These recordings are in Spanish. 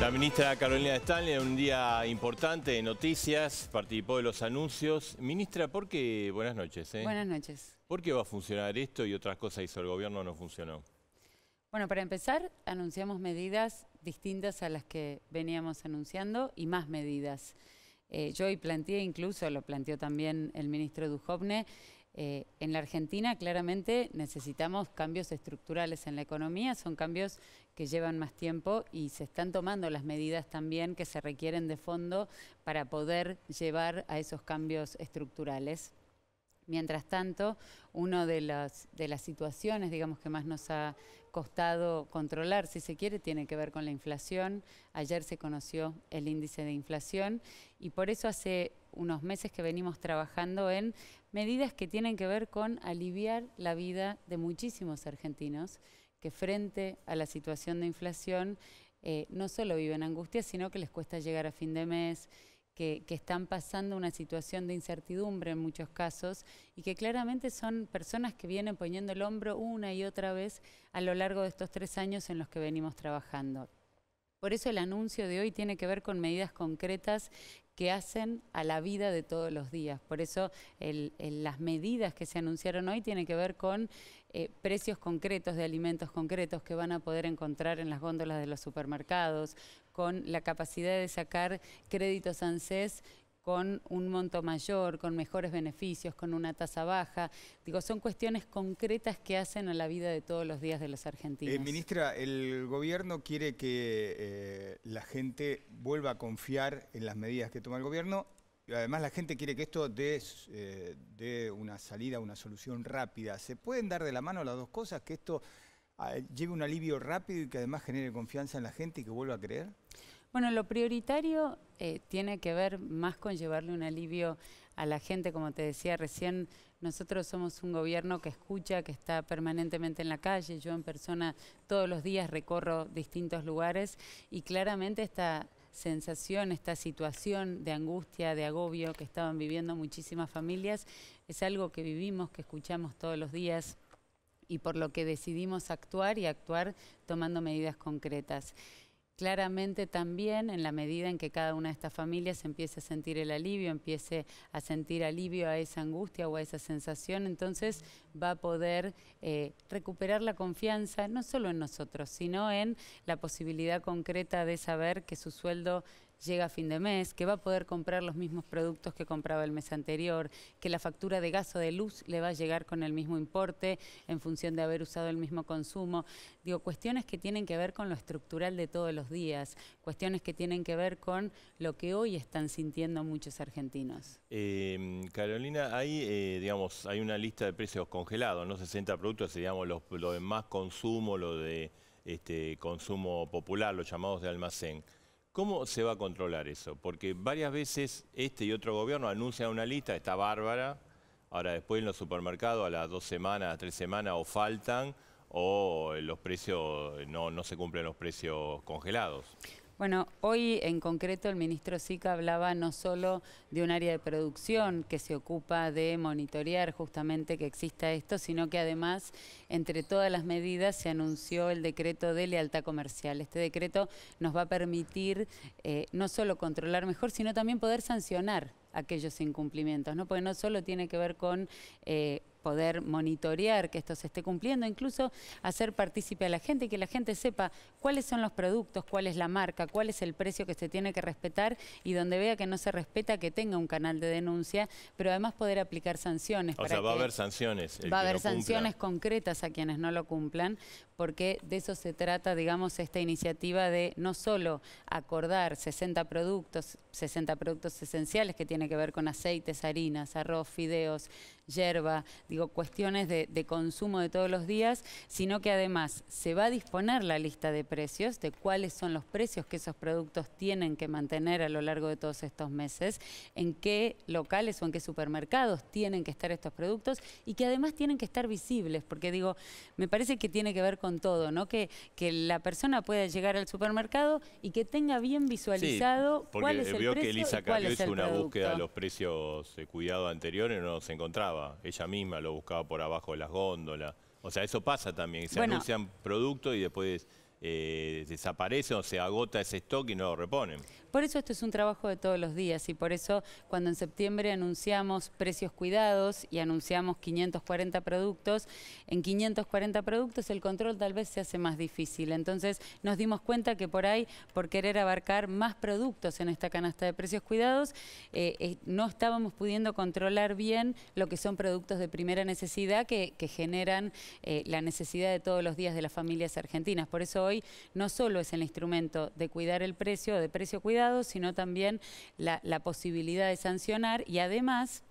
La ministra Carolina Stanley, un día importante de noticias, participó de los anuncios. Ministra, ¿por qué? Buenas noches. ¿eh? Buenas noches. ¿Por qué va a funcionar esto y otras cosas hizo el gobierno no funcionó? Bueno, para empezar, anunciamos medidas distintas a las que veníamos anunciando y más medidas. Eh, yo hoy planteé, incluso lo planteó también el ministro Dujovne, eh, en la Argentina claramente necesitamos cambios estructurales en la economía, son cambios que llevan más tiempo y se están tomando las medidas también que se requieren de fondo para poder llevar a esos cambios estructurales. Mientras tanto, una de las, de las situaciones digamos, que más nos ha costado controlar, si se quiere, tiene que ver con la inflación. Ayer se conoció el índice de inflación y por eso hace unos meses que venimos trabajando en medidas que tienen que ver con aliviar la vida de muchísimos argentinos que frente a la situación de inflación eh, no solo viven angustia, sino que les cuesta llegar a fin de mes, que, que, están pasando una situación de incertidumbre en muchos casos y que claramente son personas que vienen poniendo el hombro una y otra vez a lo largo de estos tres años en los que venimos trabajando. Por eso el anuncio de hoy tiene que ver con medidas concretas que hacen a la vida de todos los días. Por eso las medidas que se anunciaron hoy tienen que ver con eh, precios concretos de alimentos concretos que van a poder encontrar en las góndolas de los supermercados, con la capacidad de sacar créditos ANSES con un monto mayor, con mejores beneficios, con una tasa baja. Digo, son cuestiones concretas que hacen a la vida de todos los días de los argentinos. Eh, ministra, el gobierno quiere que eh, la gente vuelva a confiar en las medidas que toma el gobierno. Además, la gente quiere que esto eh, dé una salida, una solución rápida. ¿Se pueden dar de la mano las dos cosas? Que esto ah, lleve un alivio rápido y que además genere confianza en la gente y que vuelva a creer? Bueno, lo prioritario eh, tiene que ver más con llevarle un alivio a la gente, como te decía recién, nosotros somos un gobierno que escucha, que está permanentemente en la calle, yo en persona todos los días recorro distintos lugares y claramente esta sensación, esta situación de angustia, de agobio que estaban viviendo muchísimas familias, es algo que vivimos, que escuchamos todos los días y por lo que decidimos actuar y actuar tomando medidas concretas claramente también en la medida en que cada una de estas familias empiece a sentir el alivio, empiece a sentir alivio a esa angustia o a esa sensación, entonces va a poder eh, recuperar la confianza no solo en nosotros, sino en la posibilidad concreta de saber que su sueldo llega a fin de mes, que va a poder comprar los mismos productos que compraba el mes anterior, que la factura de gas o de luz le va a llegar con el mismo importe en función de haber usado el mismo consumo. Digo, cuestiones que tienen que ver con lo estructural de todos los días, cuestiones que tienen que ver con lo que hoy están sintiendo muchos argentinos. Em, Carolina, hay, eh, digamos, hay una lista de precios congelados, ¿no? 60 productos, digamos, los, lo de más consumo, lo de este, consumo popular, los llamados de almacén. ¿Cómo se va a controlar eso? Porque varias veces este y otro gobierno anuncian una lista, está bárbara, ahora después en los supermercados a las dos semanas, a tres semanas o faltan o los precios no se cumplen los precios congelados. Bueno, hoy en concreto el ministro Sica hablaba no solo de un área de producción que se ocupa de monitorear justamente que exista esto, sino que además entre todas las medidas se anunció el decreto de lealtad comercial. Este decreto nos va a permitir eh, no solo controlar mejor, sino también poder sancionar aquellos incumplimientos, ¿no? Porque no solo tiene que ver con eh, poder monitorear que esto se esté cumpliendo, incluso hacer partícipe a la gente y que la gente sepa cuáles son los productos, cuál es la marca, cuál es el precio que se tiene que respetar y donde vea que no se respeta que tenga un canal de denuncia, pero además poder aplicar sanciones. O sea, va a haber sanciones. Va a haber sanciones concretas a quienes no lo cumplan, porque de eso se trata, digamos, esta iniciativa de no solo acordar 60 productos, 60 productos esenciales que tiene que ver con aceites, harinas, arroz, fideos, hierba, digo, cuestiones de, consumo de todos los días, sino que además se va a disponer la lista de precios, de cuáles son los precios que esos productos tienen que mantener a lo largo de todos estos meses, en qué locales o en qué supermercados tienen que estar estos productos y que además tienen que estar visibles, porque digo, me parece que tiene que ver con todo, ¿no? Que, que la persona pueda llegar al supermercado y que tenga bien visualizado cuál es el vio que Elisa Carrió hizo una búsqueda de los precios de cuidado anteriores, no se encontraba. Ella misma lo buscaba por abajo de las góndolas. O sea, eso pasa también. Se anuncian productos y después eh, desaparecen o se agota ese stock y no lo reponen. Por eso esto es un trabajo de todos los días y por eso cuando en septiembre anunciamos precios cuidados y anunciamos 540 productos, en 540 productos el control tal vez se hace más difícil. Entonces nos dimos cuenta que por ahí, por querer abarcar más productos en esta canasta de precios cuidados, eh, eh, no estábamos pudiendo controlar bien lo que son productos de primera necesidad que, generan eh, la necesidad de todos los días de las familias argentinas. Por eso hoy no solo es el instrumento de cuidar el precio, de precio cuidado, sino también la, posibilidad de sancionar y además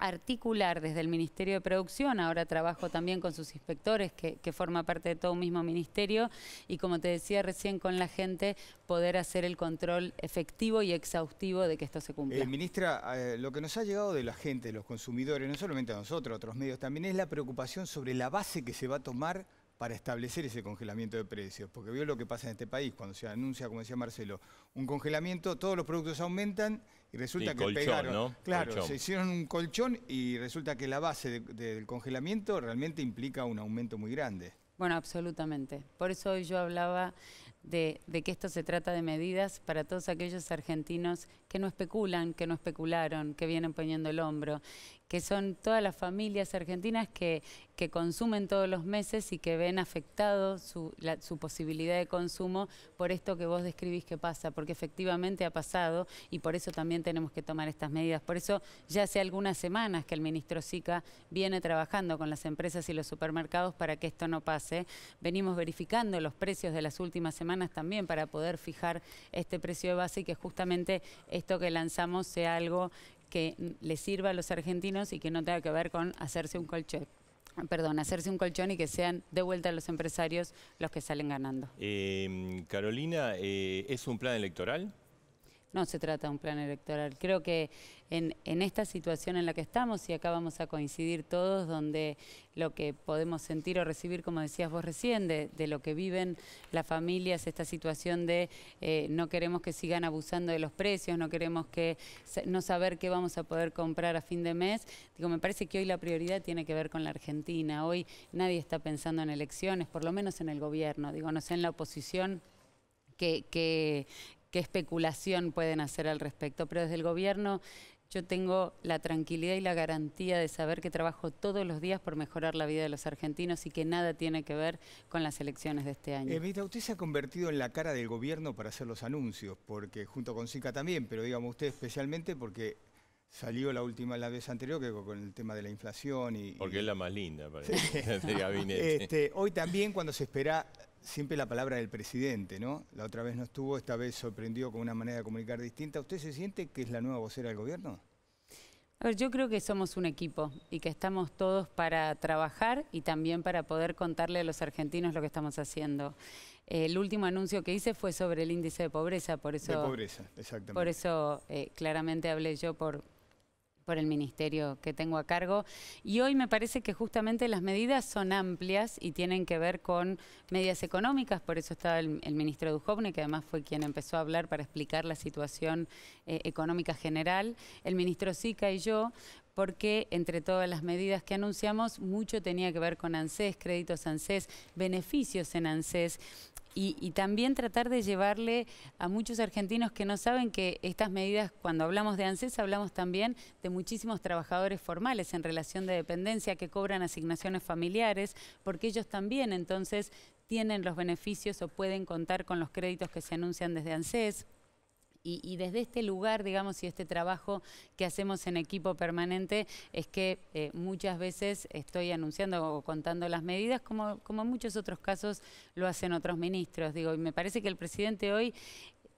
articular desde el Ministerio de Producción, ahora trabajo también con sus inspectores, que, forma parte de todo un mismo ministerio, y como te decía recién con la gente, poder hacer el control efectivo y exhaustivo de que esto se cumpla. Eh, ministra, eh, lo que nos ha llegado de la gente, de los consumidores, no solamente a nosotros, otros medios, también es la preocupación sobre la base que se va a tomar para establecer ese congelamiento de precios, porque vio lo que pasa en este país, cuando se anuncia, como decía Marcelo, un congelamiento, todos los productos aumentan y resulta que pegaron. Claro, se hicieron un colchón y resulta que la base del congelamiento realmente implica un aumento muy grande. Bueno, absolutamente. Por eso hoy yo hablaba de, que esto se trata de medidas para todos aquellos argentinos que no especulan, que no especularon, que vienen poniendo el hombro que son todas las familias argentinas que, que consumen todos los meses y que ven afectado su, su posibilidad de consumo por esto que vos describís que pasa, porque efectivamente ha pasado y por eso también tenemos que tomar estas medidas. Por eso ya hace algunas semanas que el ministro Sica viene trabajando con las empresas y los supermercados para que esto no pase. Venimos verificando los precios de las últimas semanas también para poder fijar este precio de base y que justamente esto que lanzamos sea algo que le sirva a los argentinos y que no tenga que ver con hacerse un colchón perdón, hacerse un colchón y que sean de vuelta los empresarios los que salen ganando. Eh, Carolina, eh, ¿es un plan electoral? no se trata de un plan electoral. Creo que en, esta situación en la que estamos, y acá vamos a coincidir todos, donde lo que podemos sentir o recibir, como decías vos recién, de, lo que viven las familias, esta situación de eh, no queremos que sigan abusando de los precios, no queremos que no saber qué vamos a poder comprar a fin de mes. Digo, me parece que hoy la prioridad tiene que ver con la Argentina. Hoy nadie está pensando en elecciones, por lo menos en el gobierno. Digo, no sé en la oposición. que, qué especulación pueden hacer al respecto, pero desde el gobierno yo tengo la tranquilidad y la garantía de saber que trabajo todos los días por mejorar la vida de los argentinos y que nada tiene que ver con las elecciones de este año. Evita, eh, usted se ha convertido en la cara del gobierno para hacer los anuncios, porque junto con SICA también, pero digamos usted especialmente porque salió la última la vez anterior que con el tema de la inflación y porque es la más linda parece, gabinete. Este, hoy también cuando se espera siempre la palabra del presidente, ¿no? La otra vez no estuvo, esta vez sorprendió con una manera de comunicar distinta. ¿Usted se siente que es la nueva vocera del gobierno? A ver, yo creo que somos un equipo y que estamos todos para trabajar y también para poder contarle a los argentinos lo que estamos haciendo. Eh, el último anuncio que hice fue sobre el índice de pobreza, por eso. De pobreza, exactamente. Por eso eh, claramente hablé yo por, por el ministerio que tengo a cargo. Y hoy me parece que justamente las medidas son amplias y tienen que ver con medidas económicas, por eso estaba el, ministro Dujovne, que además fue quien empezó a hablar para explicar la situación eh, económica general, el ministro Sica y yo, porque entre todas las medidas que anunciamos, mucho tenía que ver con ANSES, créditos ANSES, beneficios en ANSES. Y, también tratar de llevarle a muchos argentinos que no saben que estas medidas, cuando hablamos de ANSES, hablamos también de muchísimos trabajadores formales en relación de dependencia que cobran asignaciones familiares, porque ellos también entonces tienen los beneficios o pueden contar con los créditos que se anuncian desde ANSES. Y, desde este lugar, digamos, y este trabajo que hacemos en equipo permanente, es que eh, muchas veces estoy anunciando o contando las medidas, como, como en muchos otros casos lo hacen otros ministros. Digo, y me parece que el presidente hoy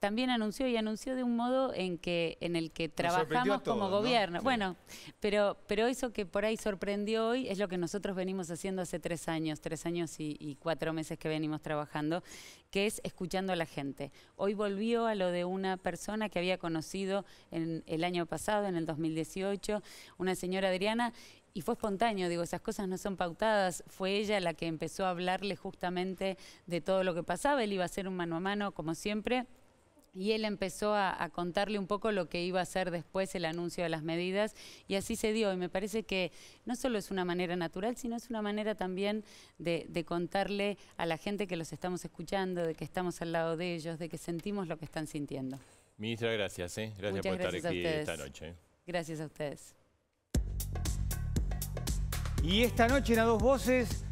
también anunció y anunció de un modo en que en el que trabajamos como gobierno. Bueno, pero pero eso que por ahí sorprendió hoy es lo que nosotros venimos haciendo hace tres años, tres años y, cuatro meses que venimos trabajando, que es escuchando a la gente. Hoy volvió a lo de una persona que había conocido en el año pasado, en el 2018, una señora Adriana, y fue espontáneo, digo, esas cosas no son pautadas. Fue ella la que empezó a hablarle justamente de todo lo que pasaba. Él iba a hacer un mano a mano, como siempre y él empezó a, contarle un poco lo que iba a ser después el anuncio de las medidas y así se dio. Y me parece que no solo es una manera natural, sino es una manera también de, contarle a la gente que los estamos escuchando, de que estamos al lado de ellos, de que sentimos lo que están sintiendo. Ministra, gracias. ¿eh? Gracias por estar aquí esta noche. ¿eh? Gracias a ustedes. Y esta noche en A Dos Voces...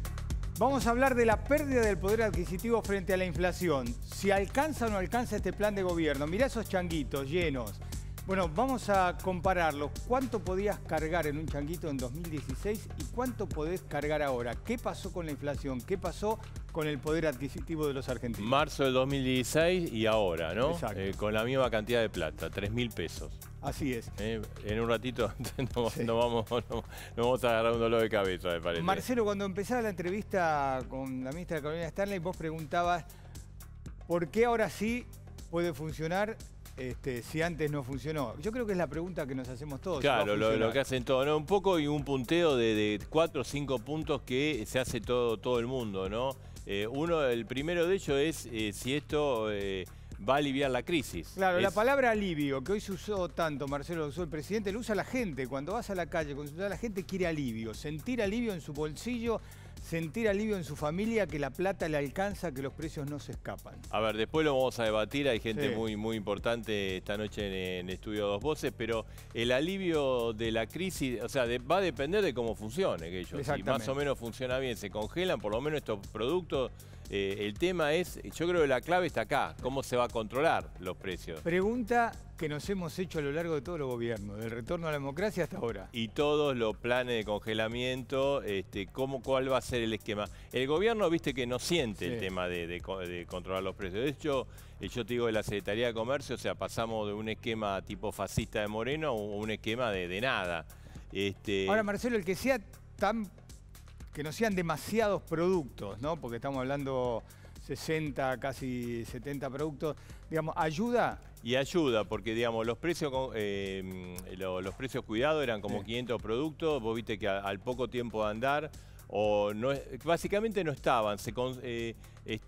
Vamos a hablar de la pérdida del poder adquisitivo frente a la inflación. Si alcanza o no alcanza este plan de gobierno. Mirá esos changuitos llenos. Bueno, vamos a compararlos. ¿Cuánto podías cargar en un changuito en 2016 y cuánto podés cargar ahora? ¿Qué pasó con la inflación? ¿Qué pasó con el poder adquisitivo de los argentinos? Marzo del 2016 y ahora, ¿no? Exacto. Eh, con la misma cantidad de plata, 3.000 pesos. Así es. Eh, en un ratito nos vamos, a agarrar un dolor de cabeza, me parece. Marcelo, cuando empezaba la entrevista con la ministra Carolina Stanley, vos preguntabas por qué ahora sí puede funcionar este, si antes no funcionó. Yo creo que es la pregunta que nos hacemos todos. Claro, lo, que hacen todos, Un poco y un punteo de, cuatro o cinco puntos que se hace todo, todo el mundo, ¿no? Eh, uno, el primero de ellos es eh, si esto va a aliviar la crisis. Claro, la palabra alivio, que hoy se usó tanto, Marcelo, usó el presidente, lo usa la gente. Cuando vas a la calle, cuando la gente, quiere alivio. Sentir alivio en su bolsillo, sentir alivio en su familia, que la plata le alcanza, que los precios no se escapan. A ver, después lo vamos a debatir, hay gente muy, muy importante esta noche en, Estudio Dos Voces, pero el alivio de la crisis, o sea, va a depender de cómo funcione ellos, Si más o menos funciona bien, se congelan por lo menos estos productos eh, el tema es, yo creo que la clave está acá, cómo se va a controlar los precios. Pregunta que nos hemos hecho a lo largo de todos los gobiernos, del retorno a la democracia hasta ahora. Y todos los planes de congelamiento, este, cómo, cuál va a ser el esquema. El gobierno, viste que no siente el tema de, controlar los precios. De hecho, eh, yo te digo de la Secretaría de Comercio, o sea, pasamos de un esquema tipo fascista de Moreno a un esquema de, nada. Este ahora, Marcelo, el que sea tan que no sean demasiados productos, ¿no? Porque estamos hablando 60, casi 70 productos, digamos, ¿ayuda? Y ayuda, porque digamos, los precios eh, los, precios cuidados eran como 500 productos, vos viste que al poco tiempo de andar, o básicamente no estaban, eh,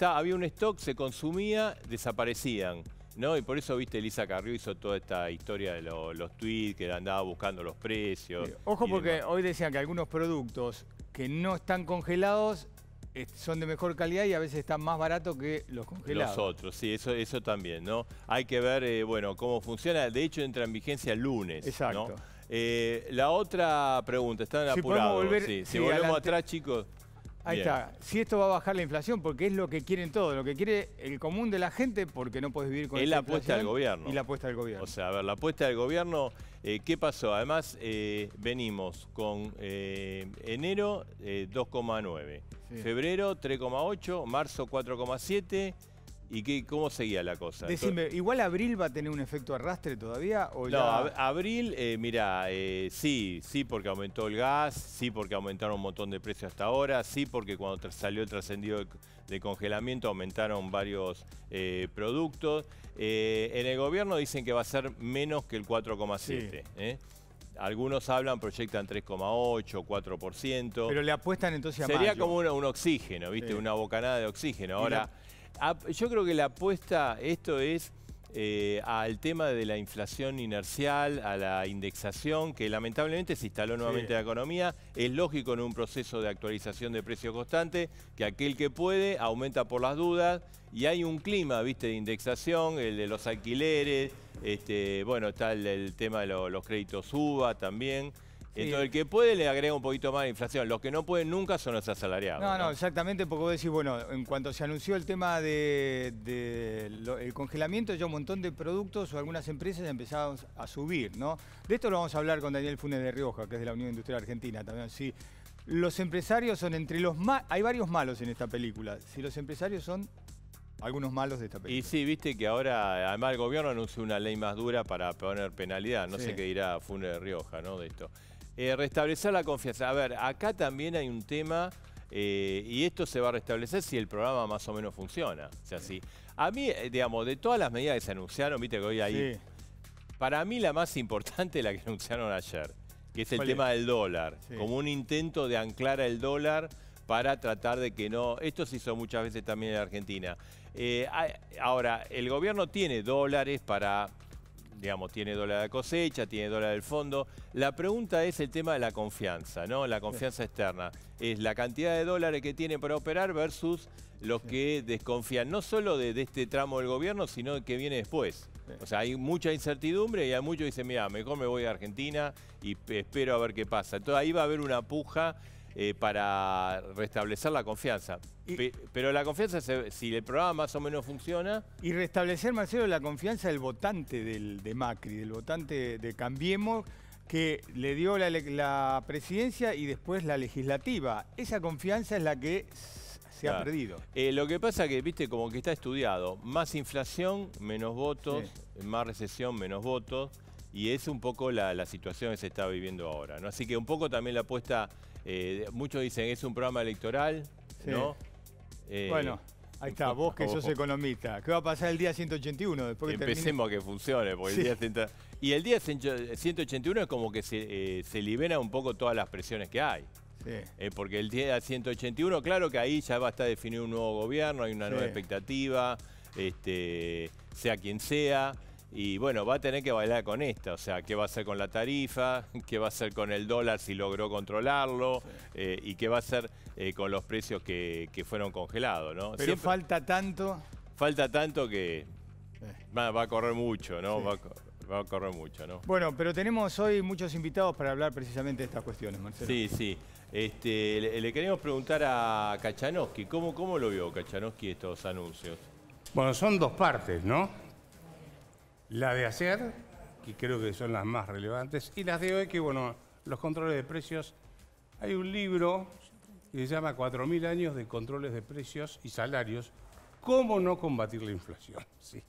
había un stock, se consumía, desaparecían. ¿no? Y por eso, viste, Elisa Carrió hizo toda esta historia de los tweets, que andaba buscando los precios. Ojo porque hoy decían que algunos productos que no están congelados son de mejor calidad y a veces están más baratos que los congelados. Los otros, sí, eso, eso también, ¿no? Hay que ver, eh, bueno, cómo funciona. De hecho, entra en vigencia el lunes, Exacto. Eh, la otra pregunta, están apurados. Si, volvemos atrás, chicos. Ahí está. Si esto va a bajar la inflación, porque es lo que quieren todos, lo que quiere el común de la gente, porque no puedes vivir con Es la apuesta del gobierno. Y la apuesta del gobierno. O sea, a ver, la apuesta del gobierno eh, ¿Qué pasó? Además, eh, venimos con eh, enero 2,9, febrero 3,8, marzo 4,7 ¿Y cómo seguía la cosa? Decime, ¿igual abril va a tener un efecto arrastre todavía? no, abril, eh, mira, eh, sí, sí porque aumentó el gas, sí porque aumentaron un montón de precios hasta ahora, sí porque cuando salió el trascendido de, congelamiento aumentaron varios eh, productos. en el gobierno dicen que va a ser menos que el 4,7%. Algunos hablan, proyectan 3,8, 4%. Pero le apuestan entonces a Sería como un, oxígeno, ¿viste? Una bocanada de oxígeno. Ahora yo creo que la apuesta, esto es eh, al tema de la inflación inercial, a la indexación, que lamentablemente se instaló nuevamente la economía. Es lógico en un proceso de actualización de precios constante que aquel que puede aumenta por las dudas y hay un clima, viste, de indexación, el de los alquileres, este, bueno, está el, tema de los créditos UBA también. Entonces, el que puede le agrega un poquito más de inflación. Los que no pueden nunca son los asalariados. No, no, exactamente, porque vos decís, bueno, en cuanto se anunció el tema del de, el congelamiento, ya un montón de productos o algunas empresas empezaron a subir, ¿no? De esto lo vamos a hablar con Daniel Funes de Rioja, que es de la Unión Industrial Argentina también. Sí, los empresarios son entre los más... Hay varios malos en esta película. Si los empresarios son algunos malos de esta película. Y sí, viste que ahora, además el gobierno anunció una ley más dura para poner penalidad. No sé qué dirá Funes de Rioja, ¿no? De esto. Eh, restablecer la confianza. A ver, acá también hay un tema... Eh, y esto se va a restablecer si el programa más o menos funciona. sea, sí. a mí, eh, digamos, de todas las medidas que se anunciaron, viste que hoy ahí... Para mí la más importante es la que anunciaron ayer, que es el tema del dólar. Como un intento de anclar el dólar para tratar de que no... Esto se hizo muchas veces también en Argentina. ahora, el gobierno tiene dólares para digamos, tiene dólar de cosecha, tiene dólar del fondo. La pregunta es el tema de la confianza, ¿no? La confianza externa. Es la cantidad de dólares que tiene para operar versus los que desconfían, no solo de, este tramo del gobierno, sino que viene después. O sea, hay mucha incertidumbre y hay muchos que dicen, mira, mejor me voy a Argentina y espero a ver qué pasa. Entonces ahí va a haber una puja eh, para restablecer la confianza. pero la confianza, si el programa más o menos funciona... Y restablecer, Marcelo, la confianza del votante de Macri, del votante de Cambiemos, que le dio la, presidencia y después la legislativa. Esa confianza es la que se ha perdido. Eh, lo que pasa que, viste, como que está estudiado, más inflación, menos votos, más recesión, menos votos, y es un poco la, situación que se está viviendo ahora. Así que un poco también la apuesta eh, muchos dicen, es un programa electoral, ¿no? Eh, bueno, ahí está, vos que sos economista. ¿Qué va a pasar el día 181 Empecemos a que funcione, porque el día Y el día 181 eh, es como que se, libera un poco todas las presiones que hay. porque el día 181, claro que ahí ya va a estar definido un nuevo gobierno, hay una nueva expectativa, este, sea quien sea. Y bueno, va a tener que bailar con esta, o sea, qué va a hacer con la tarifa, qué va a hacer con el dólar si logró controlarlo eh, y qué va a hacer eh, con los precios que, fueron congelados, ¿no? Pero falta tanto. Falta tanto que eh. va, a correr mucho, ¿no? Va a, correr mucho, ¿no? Bueno, pero tenemos hoy muchos invitados para hablar precisamente de estas cuestiones, Marcelo. Sí, sí. Este, le, queremos preguntar a Kachanowski, ¿cómo, ¿cómo lo vio Kachanowski estos anuncios? Bueno, son dos partes, ¿no? la de hacer, que creo que son las más relevantes, y las de hoy, que bueno, los controles de precios. Hay un libro que se llama 4.000 años de controles de precios y salarios, cómo no combatir la inflación. Sí.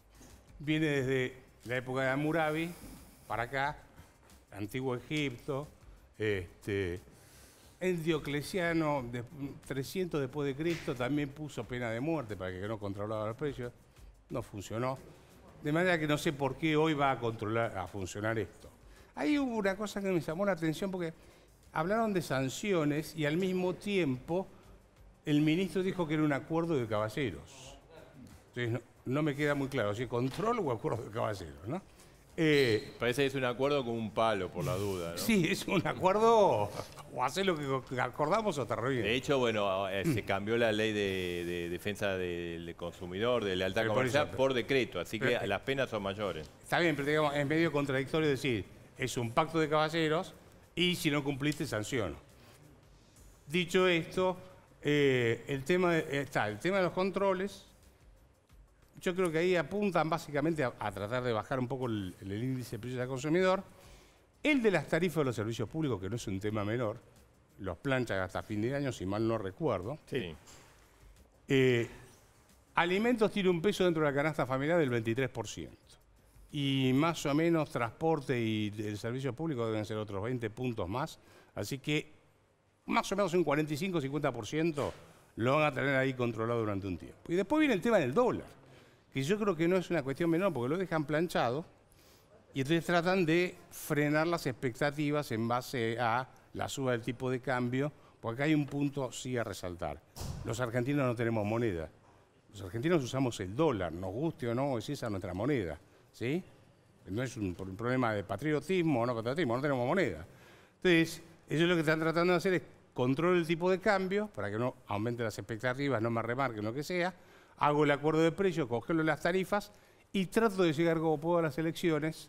Viene desde la época de Hammurabi para acá, antiguo Egipto, este, el Diocleciano, de 300 después de Cristo, también puso pena de muerte para que no controlaba los precios. No funcionó. De manera que no sé por qué hoy va a controlar, a funcionar esto. Ahí hubo una cosa que me llamó la atención porque hablaron de sanciones y al mismo tiempo el ministro dijo que era un acuerdo de caballeros. Entonces no, me queda muy claro si control o acuerdo de caballeros, ¿no? Eh, parece que es un acuerdo con un palo, por la duda. Sí, es un acuerdo. O hace lo que acordamos o te De hecho, bueno, se cambió la ley de, defensa del consumidor, de lealtad alta comercial, por, decreto. Así que las penas son mayores. Está bien, pero digamos, es medio contradictorio decir, es un pacto de caballeros y si no cumpliste, sanciono. Dicho esto, eh, el, tema eh, está, el tema de los controles yo creo que ahí apuntan básicamente a, tratar de bajar un poco el, índice de precios al consumidor. El de las tarifas de los servicios públicos, que no es un tema menor, los planchan hasta fin de año, si mal no recuerdo. Sí. Eh, alimentos tiene un peso dentro de la canasta familiar del 23%. Y más o menos transporte y el servicio público deben ser otros 20 puntos más. Así que más o menos un 45-50% lo van a tener ahí controlado durante un tiempo. Y después viene el tema del dólar que yo creo que no es una cuestión menor, porque lo dejan planchado y entonces tratan de frenar las expectativas en base a la suba del tipo de cambio, porque acá hay un punto sí a resaltar. Los argentinos no tenemos moneda. Los argentinos usamos el dólar, nos guste o no, es esa nuestra moneda, ¿sí? No es un, problema de patriotismo o no patriotismo, no tenemos moneda. Entonces, ellos lo que están tratando de hacer es controlar el tipo de cambio para que no aumente las expectativas, no más remarquen lo que sea, hago el acuerdo de precios, cogerlo las tarifas y trato de llegar como puedo a las elecciones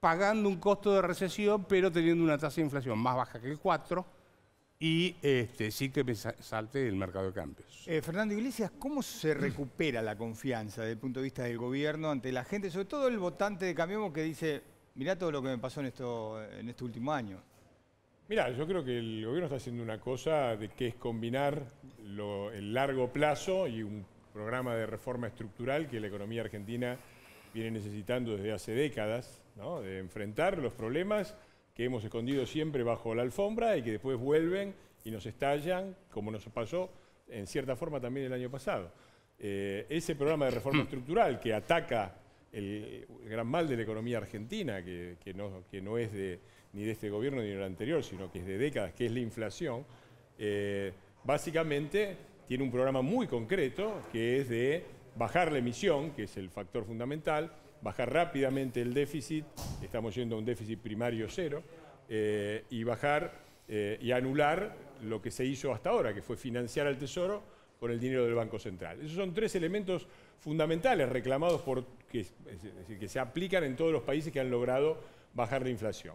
pagando un costo de recesión, pero teniendo una tasa de inflación más baja que el 4 y este, sí que me salte el mercado de cambios. Eh, Fernando Iglesias, ¿cómo se recupera la confianza desde el punto de vista del gobierno ante la gente, sobre todo el votante de Cambiemos que dice, mirá todo lo que me pasó en, esto, en este último año? Mirá, yo creo que el gobierno está haciendo una cosa de que es combinar el largo plazo y un programa de reforma estructural que la economía argentina viene necesitando desde hace décadas, de enfrentar los problemas que hemos escondido siempre bajo la alfombra y que después vuelven y nos estallan, como nos pasó en cierta forma también el año pasado. Eh, ese programa de reforma mm. estructural que ataca el, gran mal de la economía argentina, que, no, que no, es de, ni de este gobierno ni del anterior, sino que es de décadas, que es la inflación, eh, básicamente tiene un programa muy concreto que es de bajar la emisión, que es el factor fundamental, bajar rápidamente el déficit, estamos yendo a un déficit primario cero, eh, y bajar eh, y anular lo que se hizo hasta ahora, que fue financiar al Tesoro con el dinero del Banco Central. Esos son tres elementos fundamentales reclamados por que, se aplican en todos los países que han logrado bajar la inflación.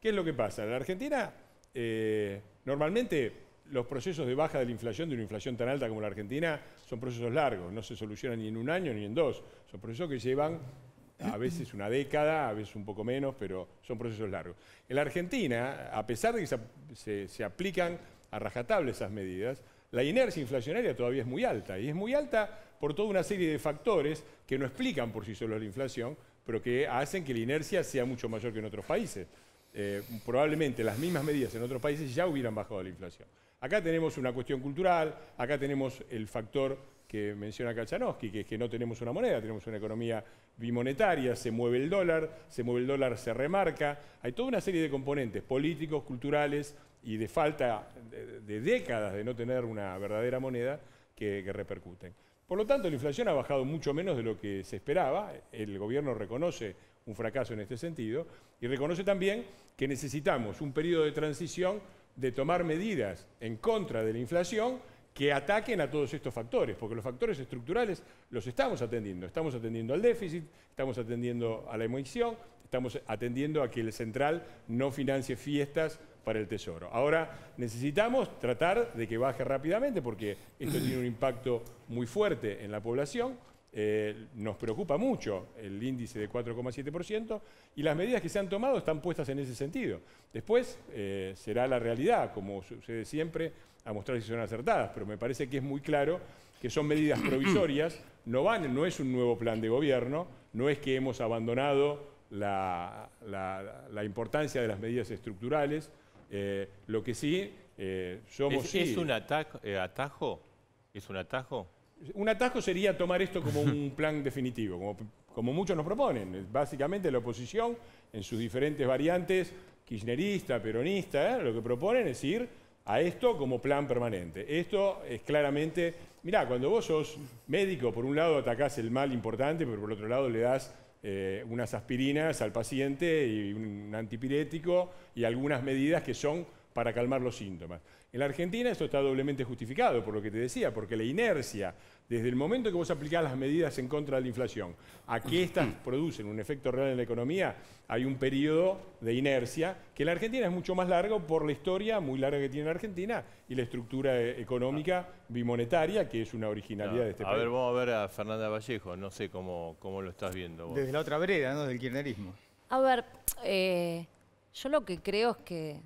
¿Qué es lo que pasa? la Argentina eh, normalmente los procesos de baja de la inflación, de una inflación tan alta como la Argentina, son procesos largos, no se solucionan ni en un año ni en dos, son procesos que llevan a veces una década, a veces un poco menos, pero son procesos largos. En la Argentina, a pesar de que se, aplican a rajatable esas medidas, la inercia inflacionaria todavía es muy alta, y es muy alta por toda una serie de factores que no explican por sí solos la inflación, pero que hacen que la inercia sea mucho mayor que en otros países. Eh, probablemente las mismas medidas en otros países ya hubieran bajado la inflación. Acá tenemos una cuestión cultural, acá tenemos el factor que menciona Kalchanovsky, que es que no tenemos una moneda, tenemos una economía bimonetaria, se mueve el dólar, se mueve el dólar, se remarca. Hay toda una serie de componentes políticos, culturales y de falta de, décadas de no tener una verdadera moneda que, que repercuten. Por lo tanto, la inflación ha bajado mucho menos de lo que se esperaba. El gobierno reconoce un fracaso en este sentido y reconoce también que necesitamos un periodo de transición de tomar medidas en contra de la inflación que ataquen a todos estos factores, porque los factores estructurales los estamos atendiendo. Estamos atendiendo al déficit, estamos atendiendo a la emisión, estamos atendiendo a que el central no financie fiestas para el Tesoro. Ahora necesitamos tratar de que baje rápidamente, porque esto tiene un impacto muy fuerte en la población eh, nos preocupa mucho el índice de 4,7% y las medidas que se han tomado están puestas en ese sentido. Después eh, será la realidad, como sucede siempre, a mostrar si son acertadas, pero me parece que es muy claro que son medidas provisorias, no, van, no es un nuevo plan de gobierno, no es que hemos abandonado la, importancia de las medidas estructurales, eh, lo que sí somos... sí, es un atajo? ¿Es un atajo? Un atasco sería tomar esto como un plan definitivo, como, muchos nos proponen. Básicamente la oposición, en sus diferentes variantes, kirchnerista, peronista, ¿eh? lo que proponen es ir a esto como plan permanente. Esto es claramente, mirá, cuando vos sos médico, por un lado atacás el mal importante, pero por otro lado le das eh, unas aspirinas al paciente y un antipirético y algunas medidas que son para calmar los síntomas. En la Argentina esto está doblemente justificado, por lo que te decía, porque la inercia, desde el momento que vos aplicás las medidas en contra de la inflación, a que éstas producen un efecto real en la economía, hay un periodo de inercia que en la Argentina es mucho más largo por la historia muy larga que tiene la Argentina y la estructura e-, económica bimonetaria, que es una originalidad de este país. A ver, vamos a ver a Fernanda Vallejo, no sé cómo, cómo lo estás viendo vos. Desde la otra vereda, ¿no? Del kirchnerismo. A ver, eh, yo lo que creo es que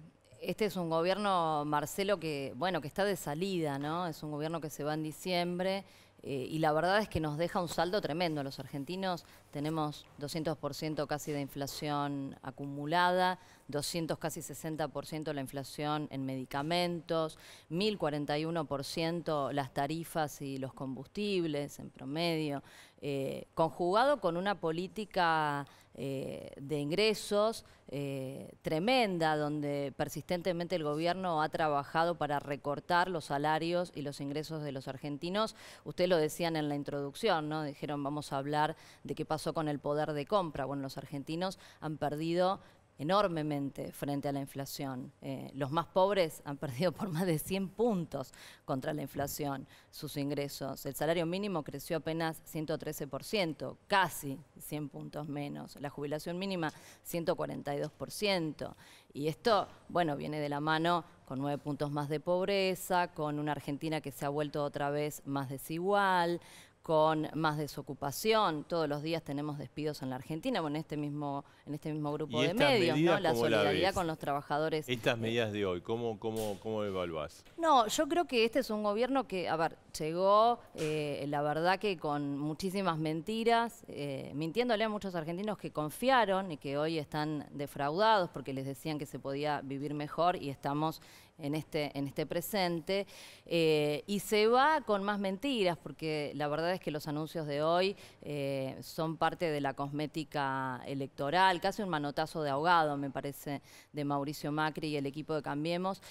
este es un gobierno, Marcelo, que, bueno, que está de salida, ¿no? Es un gobierno que se va en diciembre eh, y la verdad es que nos deja un saldo tremendo. Los argentinos tenemos 200% casi de inflación acumulada, 200 casi 60% la inflación en medicamentos, 1041% las tarifas y los combustibles en promedio, eh, conjugado con una política eh, de ingresos eh, tremenda, donde persistentemente el gobierno ha trabajado para recortar los salarios y los ingresos de los argentinos. Ustedes lo decían en la introducción, ¿no? Dijeron, vamos a hablar de qué pasó con el poder de compra. Bueno, los argentinos han perdido enormemente frente a la inflación. Eh, los más pobres han perdido por más de 100 puntos contra la inflación sus ingresos. El salario mínimo creció apenas 113%, casi 100 puntos menos. La jubilación mínima 142%. Y esto, bueno, viene de la mano con nueve puntos más de pobreza, con una Argentina que se ha vuelto otra vez más desigual, con más desocupación. Todos los días tenemos despidos en la Argentina, bueno, en este mismo, en este mismo grupo de medios, La solidaridad con los trabajadores. Estas eh, medidas de hoy, ¿cómo, cómo, cómo evaluás? No, yo creo que este es un gobierno que, a ver, llegó, eh, la verdad que con muchísimas mentiras, eh, mintiéndole a muchos argentinos que confiaron y que hoy están defraudados porque les decían que se podía vivir mejor y estamos en este, en este presente, eh, y se va con más mentiras, porque la verdad es que los anuncios de hoy eh, son parte de la cosmética electoral, casi un manotazo de ahogado, me parece, de Mauricio Macri y el equipo de Cambiemos.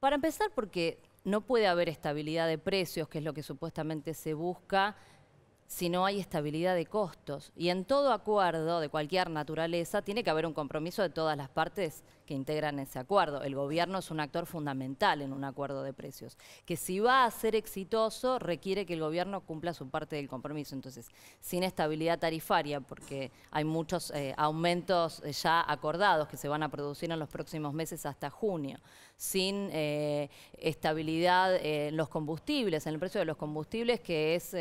Para empezar, porque no puede haber estabilidad de precios, que es lo que supuestamente se busca, si no hay estabilidad de costos. Y en todo acuerdo de cualquier naturaleza tiene que haber un compromiso de todas las partes que integran ese acuerdo. El gobierno es un actor fundamental en un acuerdo de precios, que si va a ser exitoso requiere que el gobierno cumpla su parte del compromiso. Entonces, sin estabilidad tarifaria, porque hay muchos eh, aumentos eh, ya acordados que se van a producir en los próximos meses hasta junio, sin eh, estabilidad en los combustibles, en el precio de los combustibles, que es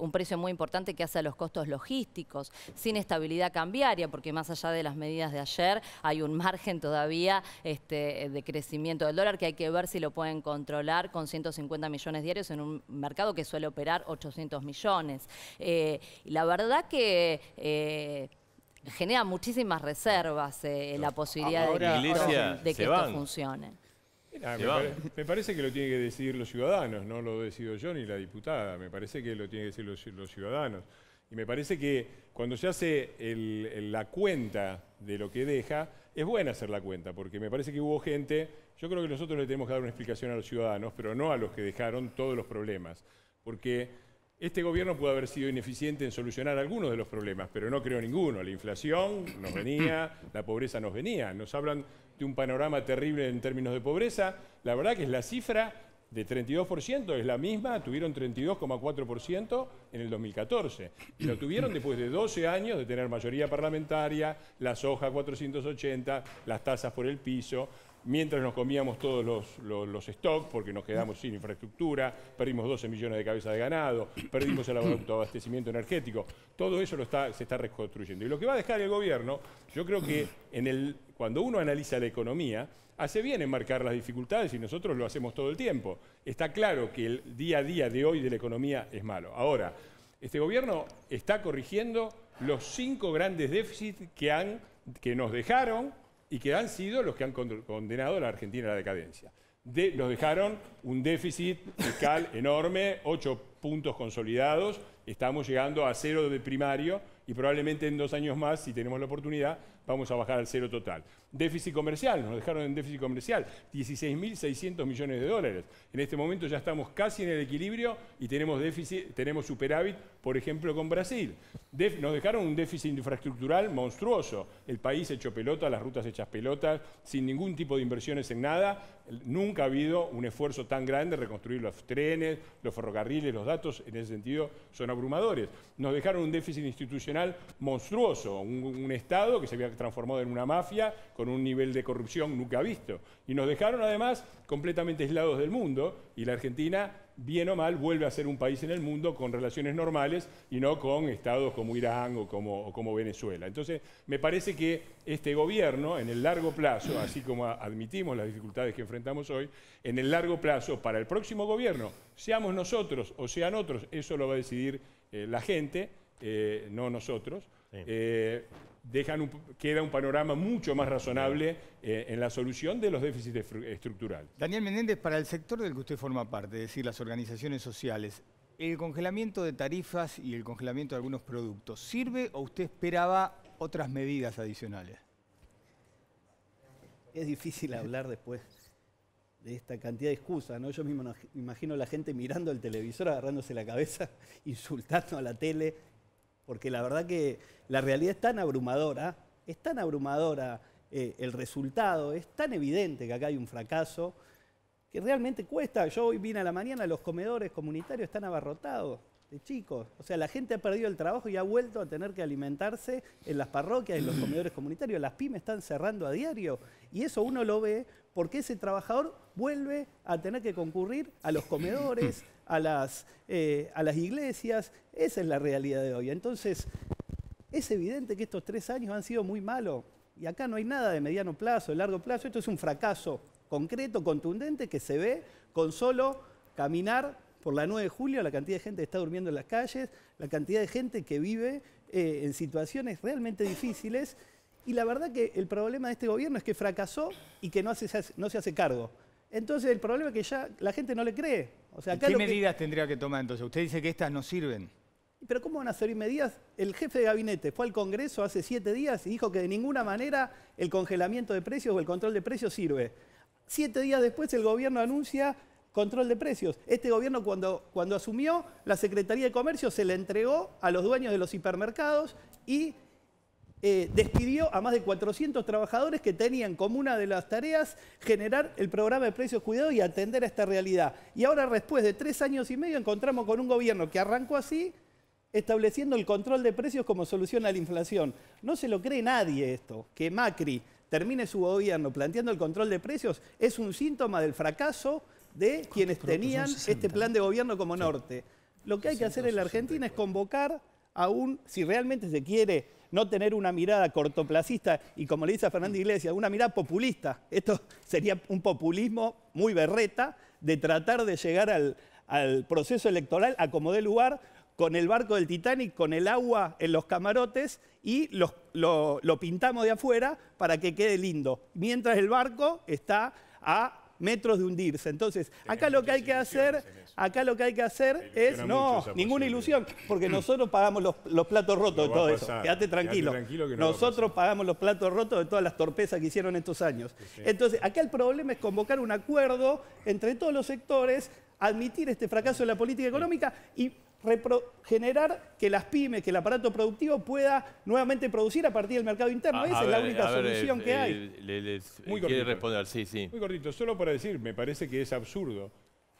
un precio muy importante que hace a los costos logísticos, sin estabilidad cambiaria, porque más allá de las medidas de ayer hay un margen todavía todavía este, eh, de crecimiento del dólar, que hay que ver si lo pueden controlar con 150 millones diarios en un mercado que suele operar 800 millones. Eh, la verdad que... Eh, genera muchísimas reservas la posibilidad de que, esto, funcione. me, parece que lo tienen que decidir los ciudadanos, no lo decido yo ni la diputada, me parece que lo tienen que decir los, ciudadanos. Y me parece que cuando se hace la cuenta de lo que deja, es buena hacer la cuenta, porque me parece que hubo gente, yo creo que nosotros le tenemos que dar una explicación a los ciudadanos, pero no a los que dejaron todos los problemas, porque este gobierno pudo haber sido ineficiente en solucionar algunos de los problemas, pero no creo ninguno. La inflación nos venía, la pobreza nos venía. Nos hablan de un panorama terrible en términos de pobreza. La verdad que es la cifra de 32%, es la misma, tuvieron 32,4% en el 2014. Y lo tuvieron después de 12 años de tener mayoría parlamentaria, la soja 480, las tasas por el piso mientras nos comíamos todos los, stocks porque nos quedamos sin infraestructura, perdimos 12 millones de cabezas de ganado, perdimos el abastecimiento energético. Todo eso lo se está reconstruyendo. Y lo que va a dejar el gobierno, yo creo que cuando uno analiza la economía, hace bien en marcar las dificultades y nosotros lo hacemos todo el tiempo. Está claro que el día a día de hoy de la economía es malo. Ahora, este gobierno está corrigiendo los cinco grandes déficits que nos dejaron y que han sido los que han condenado a la Argentina a la decadencia. De, nos dejaron un déficit fiscal enorme, ocho puntos consolidados, estamos llegando a cero de primario y probablemente en dos años más, si tenemos la oportunidad, vamos a bajar al cero total. Déficit comercial, nos dejaron en déficit comercial, 16.600 millones de dólares. En este momento ya estamos casi en el equilibrio y tenemos déficit, tenemos superávit, por ejemplo, con Brasil. nos dejaron un déficit infraestructural monstruoso. El país hecho pelota, las rutas hechas pelotas, sin ningún tipo de inversiones en nada. Nunca ha habido un esfuerzo tan grande reconstruir los trenes, los ferrocarriles, los datos en ese sentido son abrumadores. Nos dejaron un déficit institucional monstruoso, un Estado que se había transformado en una mafia con un nivel de corrupción nunca visto. Y nos dejaron además completamente aislados del mundo y la Argentina, bien o mal, vuelve a ser un país en el mundo con relaciones normales y no con estados como Irán o como, como Venezuela. Entonces, me parece que este gobierno, en el largo plazo, así como admitimos las dificultades que enfrentamos hoy, en el largo plazo, para el próximo gobierno, seamos nosotros o sean otros, eso lo va a decidir eh, la gente, eh, no nosotros. Eh, dejan un, queda un panorama mucho más razonable eh, en la solución de los déficits estructurales. Daniel Menéndez, para el sector del que usted forma parte, es decir, las organizaciones sociales, ¿el congelamiento de tarifas y el congelamiento de algunos productos sirve o usted esperaba otras medidas adicionales? Es difícil hablar después de esta cantidad de excusas, ¿no? Yo mismo imagino la gente mirando el televisor, agarrándose la cabeza, insultando a la tele, porque la verdad que la realidad es tan abrumadora, es tan abrumadora eh, el resultado, es tan evidente que acá hay un fracaso, que realmente cuesta. Yo hoy vine a la mañana, los comedores comunitarios están abarrotados de chicos. O sea, la gente ha perdido el trabajo y ha vuelto a tener que alimentarse en las parroquias, en los comedores comunitarios. Las pymes están cerrando a diario. Y eso uno lo ve porque ese trabajador vuelve a tener que concurrir a los comedores, a las, eh, a las iglesias. Esa es la realidad de hoy. Entonces, es evidente que estos tres años han sido muy malos. Y acá no hay nada de mediano plazo, de largo plazo. Esto es un fracaso concreto, contundente, que se ve con solo caminar por la 9 de julio, la cantidad de gente que está durmiendo en las calles, la cantidad de gente que vive eh, en situaciones realmente difíciles. Y la verdad que el problema de este gobierno es que fracasó y que no, no se hace cargo. Entonces el problema es que ya la gente no le cree. ¿Qué medidas tendría que tomar entonces? Usted dice que estas no sirven. ¿Pero cómo van a servir medidas? El jefe de gabinete fue al Congreso hace siete días y dijo que de ninguna manera el congelamiento de precios o el control de precios sirve. Siete días después el gobierno anuncia control de precios. Este gobierno cuando, cuando asumió, la Secretaría de Comercio se le entregó a los dueños de los hipermercados y eh, despidió a más de 400 trabajadores que tenían como una de las tareas generar el programa de precios cuidados y atender a esta realidad. Y ahora, después de tres años y medio, encontramos con un gobierno que arrancó así, estableciendo el control de precios como solución a la inflación. No se lo cree nadie esto, que Macri termine su gobierno planteando el control de precios es un síntoma del fracaso de quienes tenían este plan de gobierno como norte. Lo que hay que hacer en la Argentina es convocar a un, si realmente se quiere no tener una mirada cortoplacista y, como le dice Fernando Iglesias, una mirada populista. Esto sería un populismo muy berreta de tratar de llegar al, proceso electoral a como dé lugar con el barco del Titanic, con el agua en los camarotes y lo pintamos de afuera para que quede lindo, mientras el barco está a metros de hundirse. Entonces, acá lo que hay que hacer, acá lo que hay que hacer es no, ninguna ilusión, porque mm. nosotros pagamos los, platos rotos de todo eso. Quédate tranquilo. nosotros pagamos los platos rotos de todas las torpezas que hicieron estos años. Entonces, acá el problema es convocar un acuerdo entre todos los sectores, admitir este fracaso de la política económica y generar que las pymes, que el aparato productivo pueda nuevamente producir a partir del mercado interno. Esa es la única solución eh, que hay. Eh, le, Muy eh, cortito. responder, Muy cortito, solo para decir, me parece que es absurdo.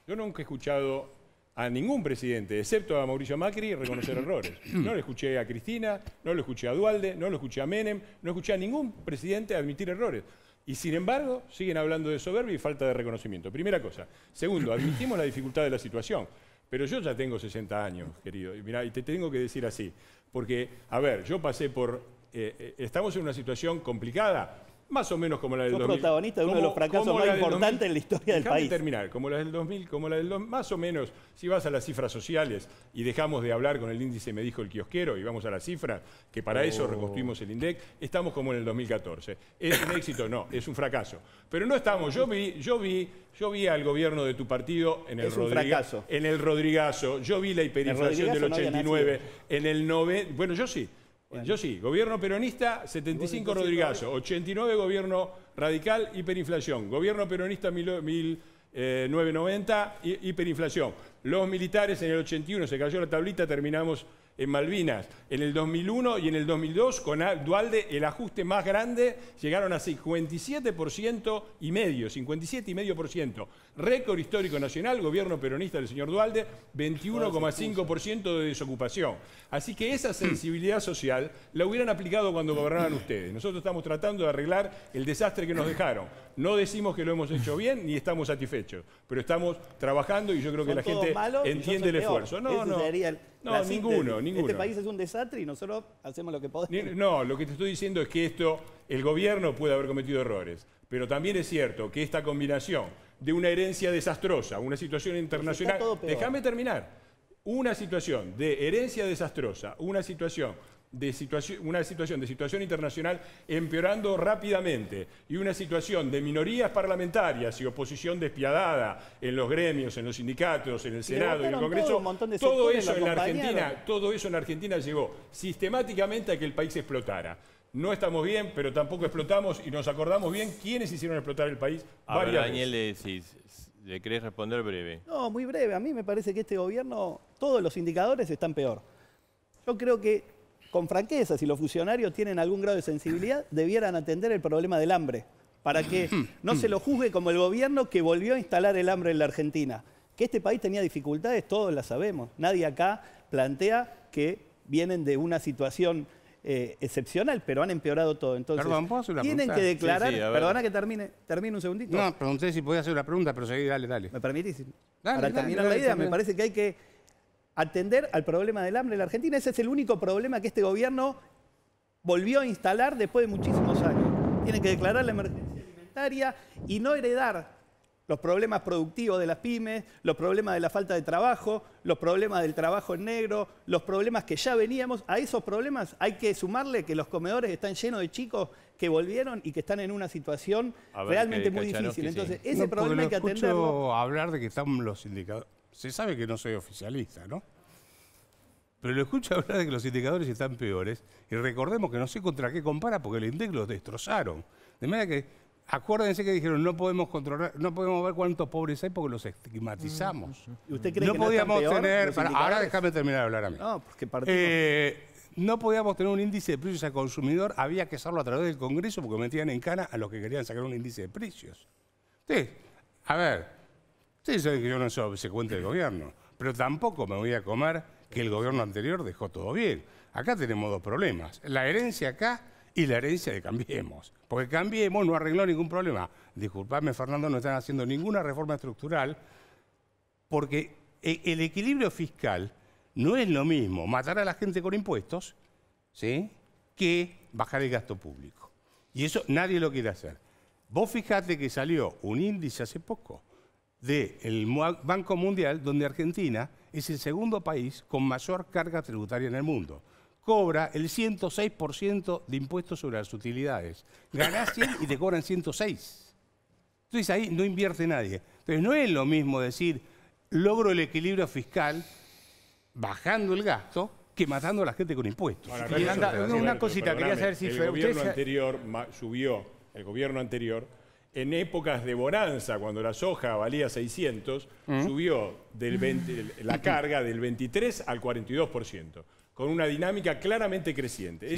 Yo nunca he escuchado a ningún presidente, excepto a Mauricio Macri, reconocer errores. No lo escuché a Cristina, no lo escuché a Dualde, no lo escuché a Menem, no escuché a ningún presidente admitir errores. Y sin embargo, siguen hablando de soberbia y falta de reconocimiento. Primera cosa. Segundo, admitimos la dificultad de la situación. Pero yo ya tengo 60 años, querido. Y mira, te tengo que decir así, porque, a ver, yo pasé por... Eh, eh, estamos en una situación complicada, más o menos como la del Sos 2000. protagonista de uno de los fracasos más importantes en la historia del país. terminar, como la del 2000, como la del 2000, más o menos, si vas a las cifras sociales y dejamos de hablar con el índice me dijo el quiosquero, y vamos a las cifras, que para eso oh. reconstruimos el INDEC, estamos como en el 2014. ¿Es un éxito? No, es un fracaso. Pero no estamos, yo vi, yo vi, yo vi al gobierno de tu partido en el, es en el Rodrigazo, yo vi la hiperinflación del 89, en el 90, bueno, yo sí. Yo sí, gobierno peronista 75 Rodrigazo, 89 gobierno radical, hiperinflación, gobierno peronista 1990, eh, hiperinflación. Los militares en el 81 se cayó la tablita, terminamos en Malvinas. En el 2001 y en el 2002, con Dualde, el ajuste más grande, llegaron a 57% y medio, 57 y medio por ciento. Récord histórico nacional, gobierno peronista del señor Dualde, 21,5% de desocupación. Así que esa sensibilidad social la hubieran aplicado cuando gobernaban ustedes. Nosotros estamos tratando de arreglar el desastre que nos dejaron. No decimos que lo hemos hecho bien ni estamos satisfechos, pero estamos trabajando y yo creo que la gente entiende el esfuerzo. No, no. no, ninguno, Este país es un desastre y nosotros hacemos lo que podemos. No, lo que te estoy diciendo es que esto, el gobierno puede haber cometido errores, pero también es cierto que esta combinación de una herencia desastrosa, una situación pues internacional. Déjame terminar. Una situación de herencia desastrosa, una situación de situación, una situación de situación internacional empeorando rápidamente y una situación de minorías parlamentarias y oposición despiadada en los gremios, en los sindicatos, en el Senado y en el Congreso, todo, eso en Argentina, todo eso en Argentina llegó sistemáticamente a que el país explotara. No estamos bien, pero tampoco explotamos y nos acordamos bien quiénes hicieron explotar el país. Daniel, le eh, ¿le querés responder breve? No, muy breve. A mí me parece que este gobierno, todos los indicadores están peor. Yo creo que con franqueza, si los funcionarios tienen algún grado de sensibilidad, debieran atender el problema del hambre, para que no se lo juzgue como el gobierno que volvió a instalar el hambre en la Argentina. Que este país tenía dificultades, todos las sabemos. Nadie acá plantea que vienen de una situación eh, excepcional, pero han empeorado todo. Entonces, Perdón, hacer una tienen que declarar. perdona que termine, termine un segundito. No, pregunté si podía hacer una pregunta, pero seguí, dale, dale. ¿Me permitís? para terminar la idea, me parece que hay que atender al problema del hambre en la Argentina. Ese es el único problema que este gobierno volvió a instalar después de muchísimos años. Tienen que declarar la emergencia alimentaria y no heredar los problemas productivos de las pymes, los problemas de la falta de trabajo, los problemas del trabajo en negro, los problemas que ya veníamos. A esos problemas hay que sumarle que los comedores están llenos de chicos que volvieron y que están en una situación realmente muy difícil. Entonces, ese problema hay que atenderlo. hablar de que están los sindicatos se sabe que no soy oficialista, ¿no? Pero lo escucho hablar de que los indicadores están peores y recordemos que no sé contra qué compara porque el INDEC los destrozaron. De manera que acuérdense que dijeron no podemos controlar, no podemos ver cuántos pobres hay porque los estigmatizamos. Mm, mm, mm. ¿Y usted cree no que podíamos tener, ahora déjame terminar de hablar a mí. No, porque eh, no podíamos tener un índice de precios al consumidor, había que hacerlo a través del Congreso porque metían en cana a los que querían sacar un índice de precios. Sí, a ver, Sí, saben que yo no soy obsecuente del gobierno, pero tampoco me voy a comer que el gobierno anterior dejó todo bien. Acá tenemos dos problemas, la herencia acá y la herencia de Cambiemos. Porque Cambiemos no arregló ningún problema. Disculpadme, Fernando, no están haciendo ninguna reforma estructural porque e, el equilibrio fiscal no es lo mismo matar a la gente con impuestos ¿sí? que bajar el gasto público. Y eso nadie lo quiere hacer. Vos fijate que salió un índice hace poco del Banco Mundial, donde Argentina es el segundo país con mayor carga tributaria en el mundo. Cobra el 106% de impuestos sobre las utilidades. Ganás 100 y te cobran 106. Entonces ahí no invierte nadie. Entonces no es lo mismo decir, logro el equilibrio fiscal bajando el gasto, que matando a la gente con impuestos. una, cosita, quería saber si... El gobierno anterior subió, el gobierno anterior en épocas de bonanza, cuando la soja valía 600, mm. subió la carga del 23 al 42%, con una dinámica claramente creciente.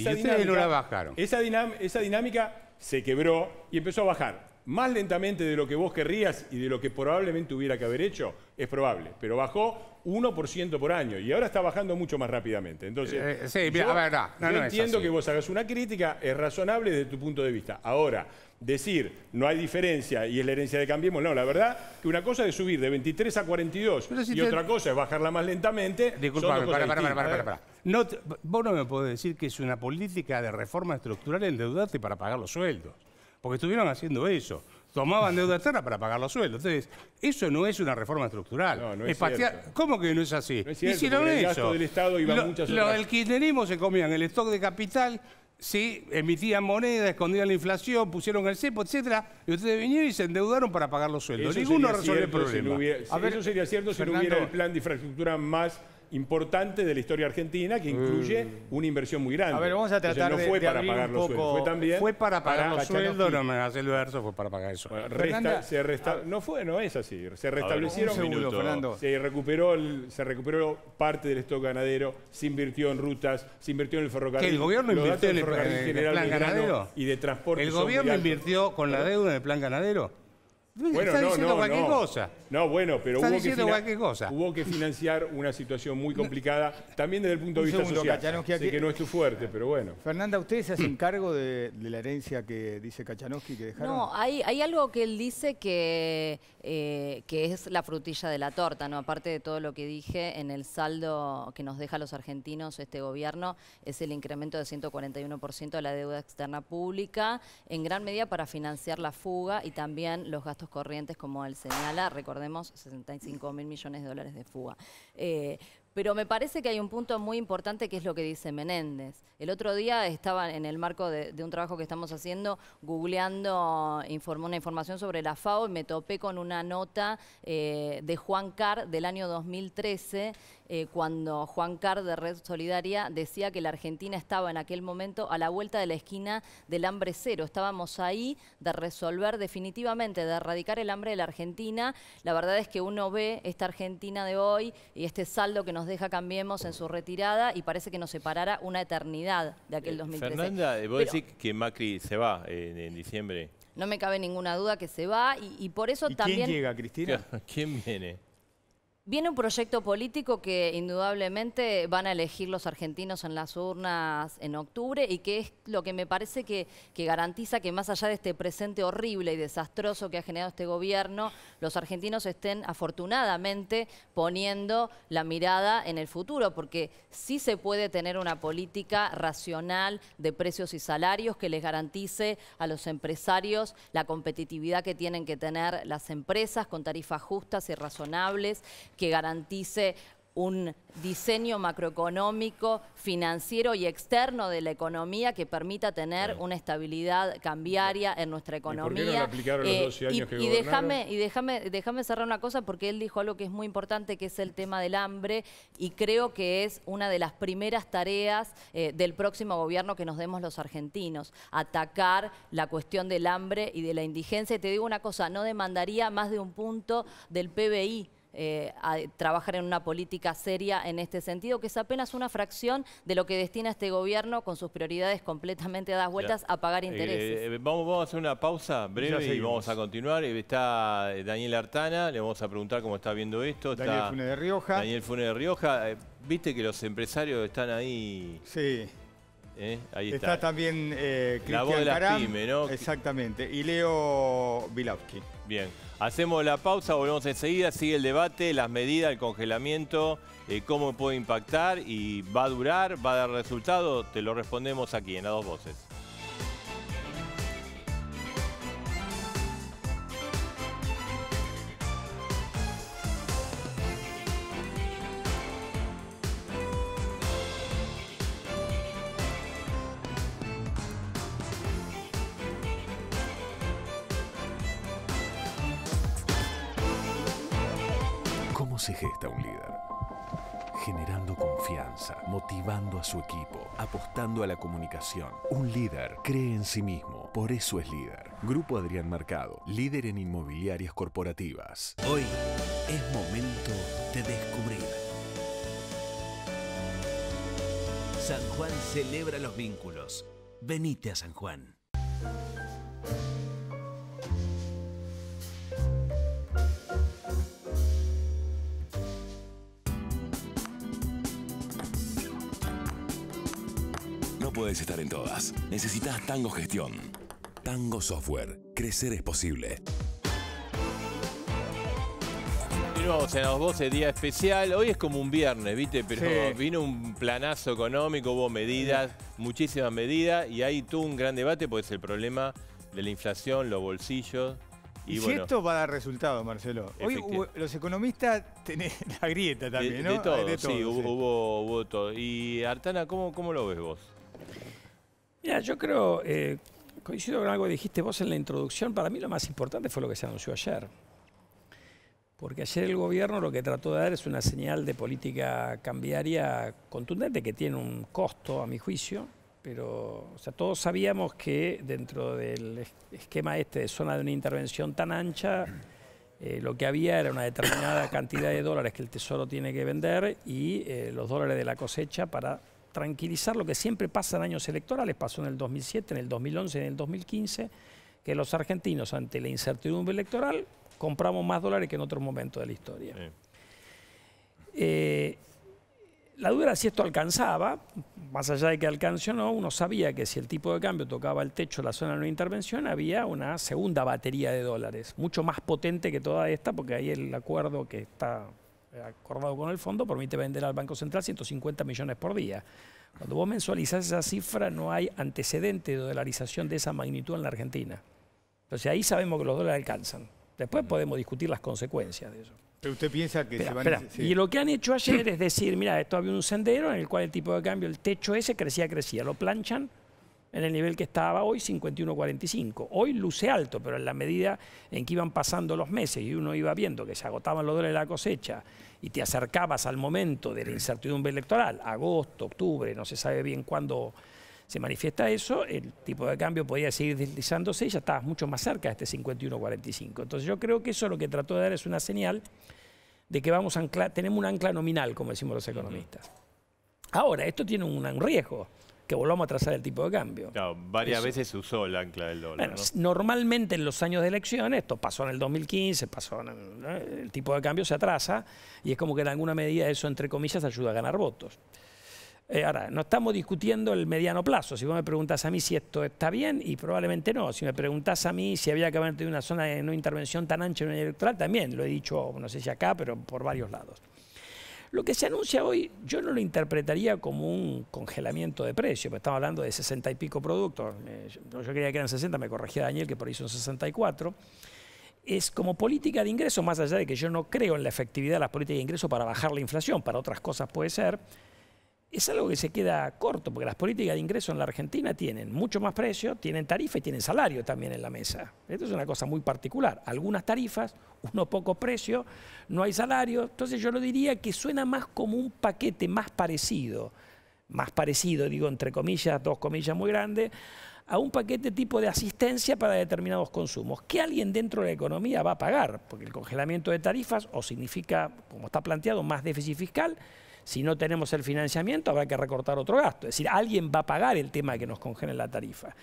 esa dinámica se quebró y empezó a bajar más lentamente de lo que vos querrías y de lo que probablemente hubiera que haber hecho, es probable, pero bajó 1% por año y ahora está bajando mucho más rápidamente. Entonces, sí, entiendo que vos hagas una crítica, es razonable desde tu punto de vista. Ahora, decir no hay diferencia y es la herencia de Cambiemos, no, la verdad que una cosa es subir de 23 a 42 y otra cosa es bajarla más lentamente. Disculpame, para, para, para, No, vos no me podés decir que es una política de reforma estructural endeudarte para pagar los sueldos porque estuvieron haciendo eso. Tomaban deuda externa para pagar los sueldos. Entonces, eso no es una reforma estructural. No, no es, ¿Cómo que no es así? No es el gasto del Estado iba muchas El kirchnerismo se comían el stock de capital, sí, emitían moneda, escondían la inflación, pusieron el cepo, etcétera, y ustedes vinieron y se endeudaron para pagar los sueldos. Ninguno resolvió el problema. A ver, eso sería cierto si no hubiera el plan de infraestructura más importante de la historia argentina que incluye mm. una inversión muy grande. A ver, vamos a tratar no fue de, de para pagar los fue también fue para pagar los sueldos, no me hace el verso, fue para pagar eso. no fue, no es así. Se restablecieron, un Fernando. se recuperó, se recuperó parte del stock ganadero, se invirtió en rutas, se invirtió en el ferrocarril. ¿El gobierno invirtió en el plan ganadero y de transporte? El gobierno invirtió con la deuda en el plan ganadero no, bueno, pero hubo que, financiar una situación muy complicada, también desde el punto de vista social. que, no es tu fuerte, pero bueno. Fernanda, ¿usted se hacen cargo de, la herencia que dice Kachanowski que dejaron? No, hay, algo que él dice que, eh, que es la frutilla de la torta, ¿no? Aparte de todo lo que dije, en el saldo que nos deja los argentinos este gobierno es el incremento de 141% de la deuda externa pública, en gran medida para financiar la fuga y también los gastos corrientes, como él señala, recordemos, 65 mil millones de dólares de fuga. Eh, pero me parece que hay un punto muy importante que es lo que dice Menéndez. El otro día estaba en el marco de, un trabajo que estamos haciendo, googleando una información sobre la FAO y me topé con una nota eh, de Juan Carr del año 2013 eh, cuando Juan Carr de Red Solidaria decía que la Argentina estaba en aquel momento a la vuelta de la esquina del hambre cero. Estábamos ahí de resolver definitivamente, de erradicar el hambre de la Argentina. La verdad es que uno ve esta Argentina de hoy y este saldo que nos deja Cambiemos en su retirada y parece que nos separara una eternidad de aquel 2013. Eh, Fernanda, eh, vos decís que Macri se va en, diciembre no me cabe ninguna duda que se va y, por eso también... ¿Quién llega, Cristina? ¿Quién viene? Viene un proyecto político que indudablemente van a elegir los argentinos en las urnas en octubre y que es lo que me parece que, garantiza que más allá de este presente horrible y desastroso que ha generado este gobierno, los argentinos estén afortunadamente poniendo la mirada en el futuro, porque sí se puede tener una política racional de precios y salarios que les garantice a los empresarios la competitividad que tienen que tener las empresas con tarifas justas y razonables que garantice un diseño macroeconómico, financiero y externo de la economía que permita tener una estabilidad cambiaria en nuestra economía. Eh, ¿Y, déjame, y déjame, déjame cerrar una cosa porque él dijo algo que es muy importante, que es el tema del hambre, y creo que es una de las primeras tareas eh, del próximo gobierno que nos demos los argentinos, atacar la cuestión del hambre y de la indigencia. Y te digo una cosa, no demandaría más de un punto del PBI eh, a trabajar en una política seria en este sentido, que es apenas una fracción de lo que destina este gobierno con sus prioridades completamente a vueltas a pagar eh, intereses. Eh, vamos, a hacer una pausa breve y vamos a continuar. Está Daniel Artana, le vamos a preguntar cómo está viendo esto. Daniel Funes de Rioja. Daniel Funes de Rioja. Viste que los empresarios están ahí... Sí. ¿Eh? Ahí está. también eh, Cristian la Exactamente. Y Leo Bilavsky. Bien. Hacemos la pausa, volvemos enseguida. Sigue el debate, las medidas, el congelamiento, eh, cómo puede impactar y va a durar, va a dar resultado. Te lo respondemos aquí en las dos voces. se gesta un líder? Generando confianza, motivando a su equipo, apostando a la comunicación. Un líder cree en sí mismo, por eso es líder. Grupo Adrián Marcado, líder en inmobiliarias corporativas. Hoy es momento de descubrir. San Juan celebra los vínculos. Venite a San Juan. puedes estar en todas. Necesitas Tango Gestión. Tango Software. Crecer es posible. Continuamos en las voces, día especial. Hoy es como un viernes, ¿viste? Pero vino un planazo económico, hubo medidas, muchísimas medidas, y ahí tuvo un gran debate, pues el problema de la inflación, los bolsillos. Y, esto va a dar resultado, Marcelo. Hoy los economistas tienen la grieta también, ¿no? Ah, de todo, sí, hubo, todo. Y Artana, ¿cómo, cómo lo ves vos? Mira, yo creo, eh, coincido con algo que dijiste vos en la introducción, para mí lo más importante fue lo que se anunció ayer. Porque ayer el gobierno lo que trató de dar es una señal de política cambiaria contundente que tiene un costo, a mi juicio, pero o sea, todos sabíamos que dentro del esquema este de zona de una intervención tan ancha, eh, lo que había era una determinada cantidad de dólares que el Tesoro tiene que vender y eh, los dólares de la cosecha para tranquilizar lo que siempre pasa en años electorales, pasó en el 2007, en el 2011, en el 2015, que los argentinos ante la incertidumbre electoral compramos más dólares que en otro momento de la historia. Eh, la duda era si esto alcanzaba, más allá de que alcance o no, uno sabía que si el tipo de cambio tocaba el techo de la zona de no intervención, había una segunda batería de dólares, mucho más potente que toda esta, porque ahí el acuerdo que está eh, acordado con el fondo, permite vender al Banco Central 150 millones por día. Cuando vos mensualizás esa cifra, no hay antecedente de dolarización de esa magnitud en la Argentina. Entonces ahí sabemos que los dólares alcanzan. Después podemos discutir las consecuencias de eso. Pero usted piensa que se van a... Y lo que han hecho ayer es decir, mira, esto había un sendero en el cual el tipo de cambio, el techo ese crecía, crecía. Lo planchan en el nivel que estaba hoy, 51.45. Hoy luce alto, pero en la medida en que iban pasando los meses y uno iba viendo que se agotaban los dólares de la cosecha, y te acercabas al momento de la incertidumbre electoral, agosto, octubre, no se sabe bien cuándo se manifiesta eso, el tipo de cambio podía seguir deslizándose y ya estabas mucho más cerca de este 51-45. Entonces yo creo que eso lo que trató de dar es una señal de que vamos tenemos un ancla nominal, como decimos los economistas. Ahora, esto tiene un riesgo que volvamos a trazar el tipo de cambio. Claro, varias veces se usó el ancla del dólar. Normalmente en los años de elecciones, esto pasó en el 2015, pasó el, tipo de cambio se atrasa y es como que en alguna medida eso, entre comillas, ayuda a ganar votos. Eh, ahora, no estamos discutiendo el mediano plazo. Si vos me preguntás a mí si esto está bien, y probablemente no. Si me preguntás a mí si había que haber tenido una zona de no intervención tan ancha en año electoral, también lo he dicho, no sé si acá, pero por varios lados. Lo que se anuncia hoy, yo no lo interpretaría como un congelamiento de precios, pues porque estamos hablando de 60 y pico productos. Yo creía que eran 60, me corregía Daniel, que por ahí son 64. Es como política de ingreso, más allá de que yo no creo en la efectividad de las políticas de ingreso para bajar la inflación, para otras cosas puede ser es algo que se queda corto, porque las políticas de ingreso en la Argentina tienen mucho más precio, tienen tarifa y tienen salario también en la mesa. Esto es una cosa muy particular. Algunas tarifas, unos pocos precios, no hay salario. Entonces yo lo diría que suena más como un paquete más parecido, más parecido, digo entre comillas, dos comillas muy grandes, a un paquete tipo de asistencia para determinados consumos, que alguien dentro de la economía va a pagar, porque el congelamiento de tarifas o significa, como está planteado, más déficit fiscal, si no tenemos el financiamiento, habrá que recortar otro gasto. Es decir, alguien va a pagar el tema de que nos congelen la tarifa.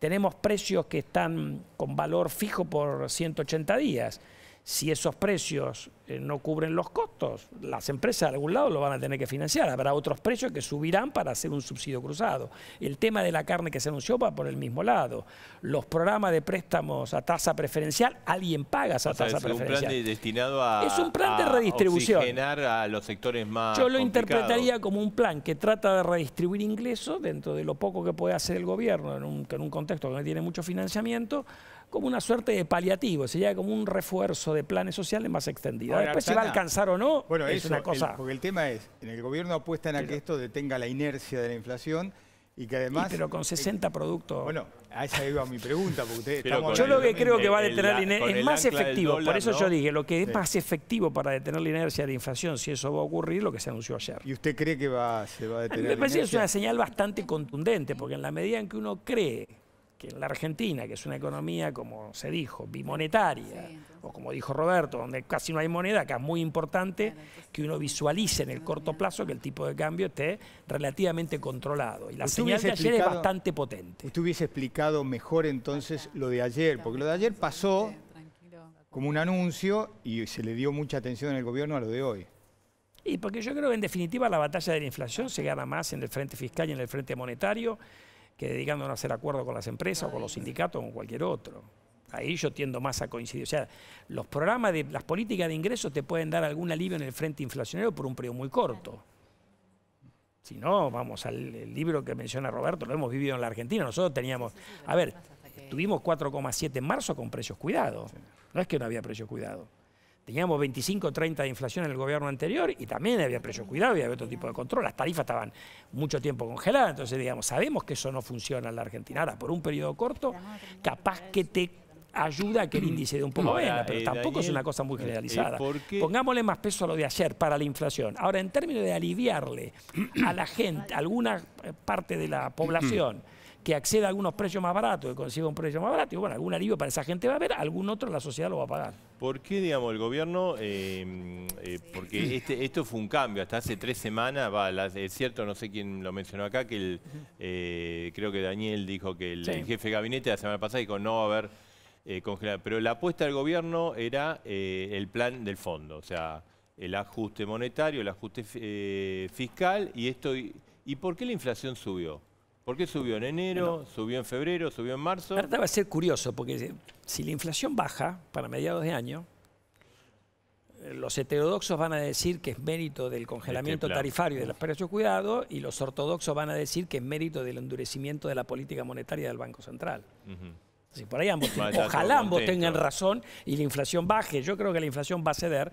Tenemos precios que están con valor fijo por 180 días si esos precios eh, no cubren los costos, las empresas de algún lado lo van a tener que financiar. Habrá otros precios que subirán para hacer un subsidio cruzado. El tema de la carne que se anunció va por el mismo lado. Los programas de préstamos a tasa preferencial, alguien paga esa tasa preferencial. Es un plan destinado a. Es un plan de redistribución. a los sectores más. Yo lo interpretaría como un plan que trata de redistribuir ingresos dentro de lo poco que puede hacer el gobierno en un, en un contexto donde tiene mucho financiamiento como una suerte de paliativo, sería como un refuerzo de planes sociales más extendidos. Después si va a alcanzar o no, bueno, es una cosa... porque el tema es, en el gobierno apuestan a que esto detenga la inercia de la inflación y que además... pero con 60 productos... Bueno, a esa iba mi pregunta, porque ustedes Yo lo que creo que va a detener la inercia, es más efectivo, por eso yo dije, lo que es más efectivo para detener la inercia de la inflación, si eso va a ocurrir, lo que se anunció ayer. ¿Y usted cree que va, se va a detener la inercia? Me parece es una señal bastante contundente, porque en la medida en que uno cree que en la Argentina, que es una economía, como se dijo, bimonetaria, o como dijo Roberto, donde casi no hay moneda, acá es muy importante que uno visualice en el corto plazo que el tipo de cambio esté relativamente controlado. Y la señal de ayer es bastante potente. Usted hubiese explicado mejor entonces lo de ayer, porque lo de ayer pasó como un anuncio y se le dio mucha atención en el gobierno a lo de hoy. Y porque yo creo que en definitiva la batalla de la inflación se gana más en el frente fiscal y en el frente monetario que dedicándonos a hacer acuerdos con las empresas o con los sindicatos o con cualquier otro. Ahí yo tiendo más a coincidir. O sea, los programas de las políticas de ingresos te pueden dar algún alivio en el frente inflacionario por un periodo muy corto. Si no, vamos al libro que menciona Roberto, lo hemos vivido en la Argentina. Nosotros teníamos, a ver, tuvimos 4,7 en marzo con precios cuidados. No es que no había precios cuidados teníamos 25 o 30 de inflación en el gobierno anterior y también había precios cuidados y había otro tipo de control. Las tarifas estaban mucho tiempo congeladas, entonces digamos, sabemos que eso no funciona en la Argentina. Ahora, por un periodo corto, capaz que te ayuda a que el índice de un poco eh, pero tampoco es una cosa muy eh, eh, generalizada. Pongámosle más peso a lo de ayer para la inflación. Ahora, en términos de aliviarle a la gente, a alguna parte de la población, que acceda a algunos precios más baratos, que consiga un precio más barato, y bueno, algún alivio para esa gente va a haber, algún otro la sociedad lo va a pagar. ¿Por qué, digamos, el gobierno, eh, eh, porque este, esto fue un cambio, hasta hace tres semanas, es cierto, no sé quién lo mencionó acá, que el, eh, creo que Daniel dijo que el, jefe de gabinete la semana pasada dijo no va a haber congelado. pero la apuesta del gobierno era el plan del fondo, o sea, el ajuste monetario, el ajuste fiscal, y esto, ¿y por qué la inflación subió? ¿Por qué subió en enero, subió en febrero, subió en marzo? Ahora va a ser curioso, porque si la inflación baja para mediados de año, eh, los heterodoxos van a decir que es mérito del congelamiento este tarifario y de los precios cuidado y los ortodoxos van a decir que es mérito del endurecimiento de la política monetaria del Banco Central. ojalá ambos tengan razón y la inflación baje. Yo creo que la inflación va a ceder.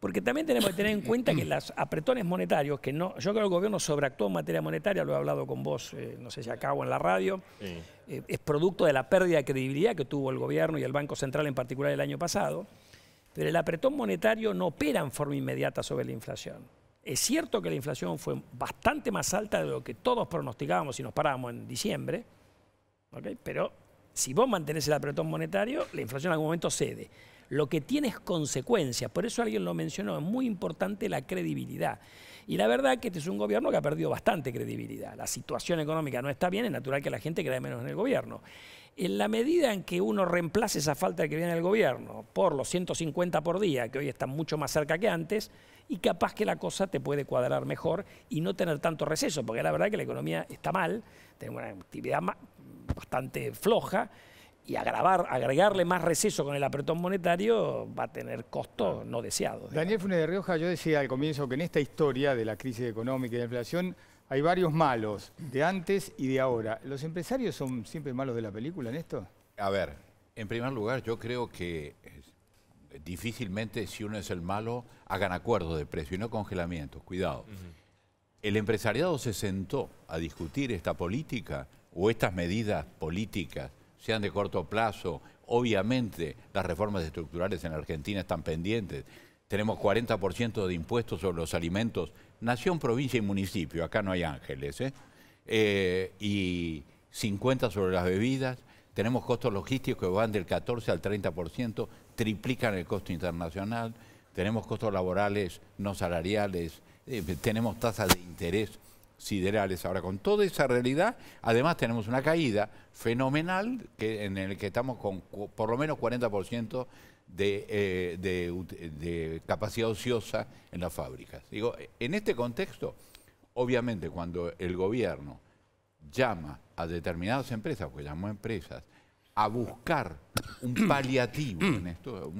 Porque también tenemos que tener en cuenta que los apretones monetarios, que no, yo creo que el gobierno sobreactuó en materia monetaria, lo he hablado con vos, eh, no sé si acabo en la radio, eh, es producto de la pérdida de credibilidad que tuvo el gobierno y el Banco Central en particular el año pasado, pero el apretón monetario no opera en forma inmediata sobre la inflación. Es cierto que la inflación fue bastante más alta de lo que todos pronosticábamos si nos parábamos en diciembre, pero si vos mantenés el apretón monetario, la inflación en algún momento cede lo que tiene es consecuencias. Por eso alguien lo mencionó, es muy importante la credibilidad. Y la verdad que este es un gobierno que ha perdido bastante credibilidad. La situación económica no está bien, es natural que la gente crea menos en el gobierno. En la medida en que uno reemplace esa falta de viene del el gobierno por los 150 por día, que hoy están mucho más cerca que antes, y capaz que la cosa te puede cuadrar mejor y no tener tanto receso, porque la verdad que la economía está mal, tenemos una actividad bastante floja, y agravar, agregarle más receso con el apretón monetario va a tener costos no deseados. Daniel Funes de Rioja, yo decía al comienzo que en esta historia de la crisis económica y de la inflación hay varios malos, de antes y de ahora. ¿Los empresarios son siempre malos de la película en esto? A ver, en primer lugar, yo creo que difícilmente si uno es el malo hagan acuerdos de precio y no congelamiento. cuidado. El empresariado se sentó a discutir esta política o estas medidas políticas sean de corto plazo. Obviamente las reformas estructurales en Argentina están pendientes. Tenemos 40% de impuestos sobre los alimentos, nación, provincia y municipio, acá no hay ángeles, ¿eh? Eh, y 50 sobre las bebidas, tenemos costos logísticos que van del 14 al 30%, triplican el costo internacional, tenemos costos laborales no salariales, eh, tenemos tasas de interés siderales. Ahora, con toda esa realidad, además tenemos una caída fenomenal que, en el que estamos con por lo menos 40% de, eh, de, capacidad ociosa en las fábricas. Digo, en este contexto, obviamente cuando el gobierno llama a determinadas empresas, porque llamó empresas, a buscar un paliativo en esto,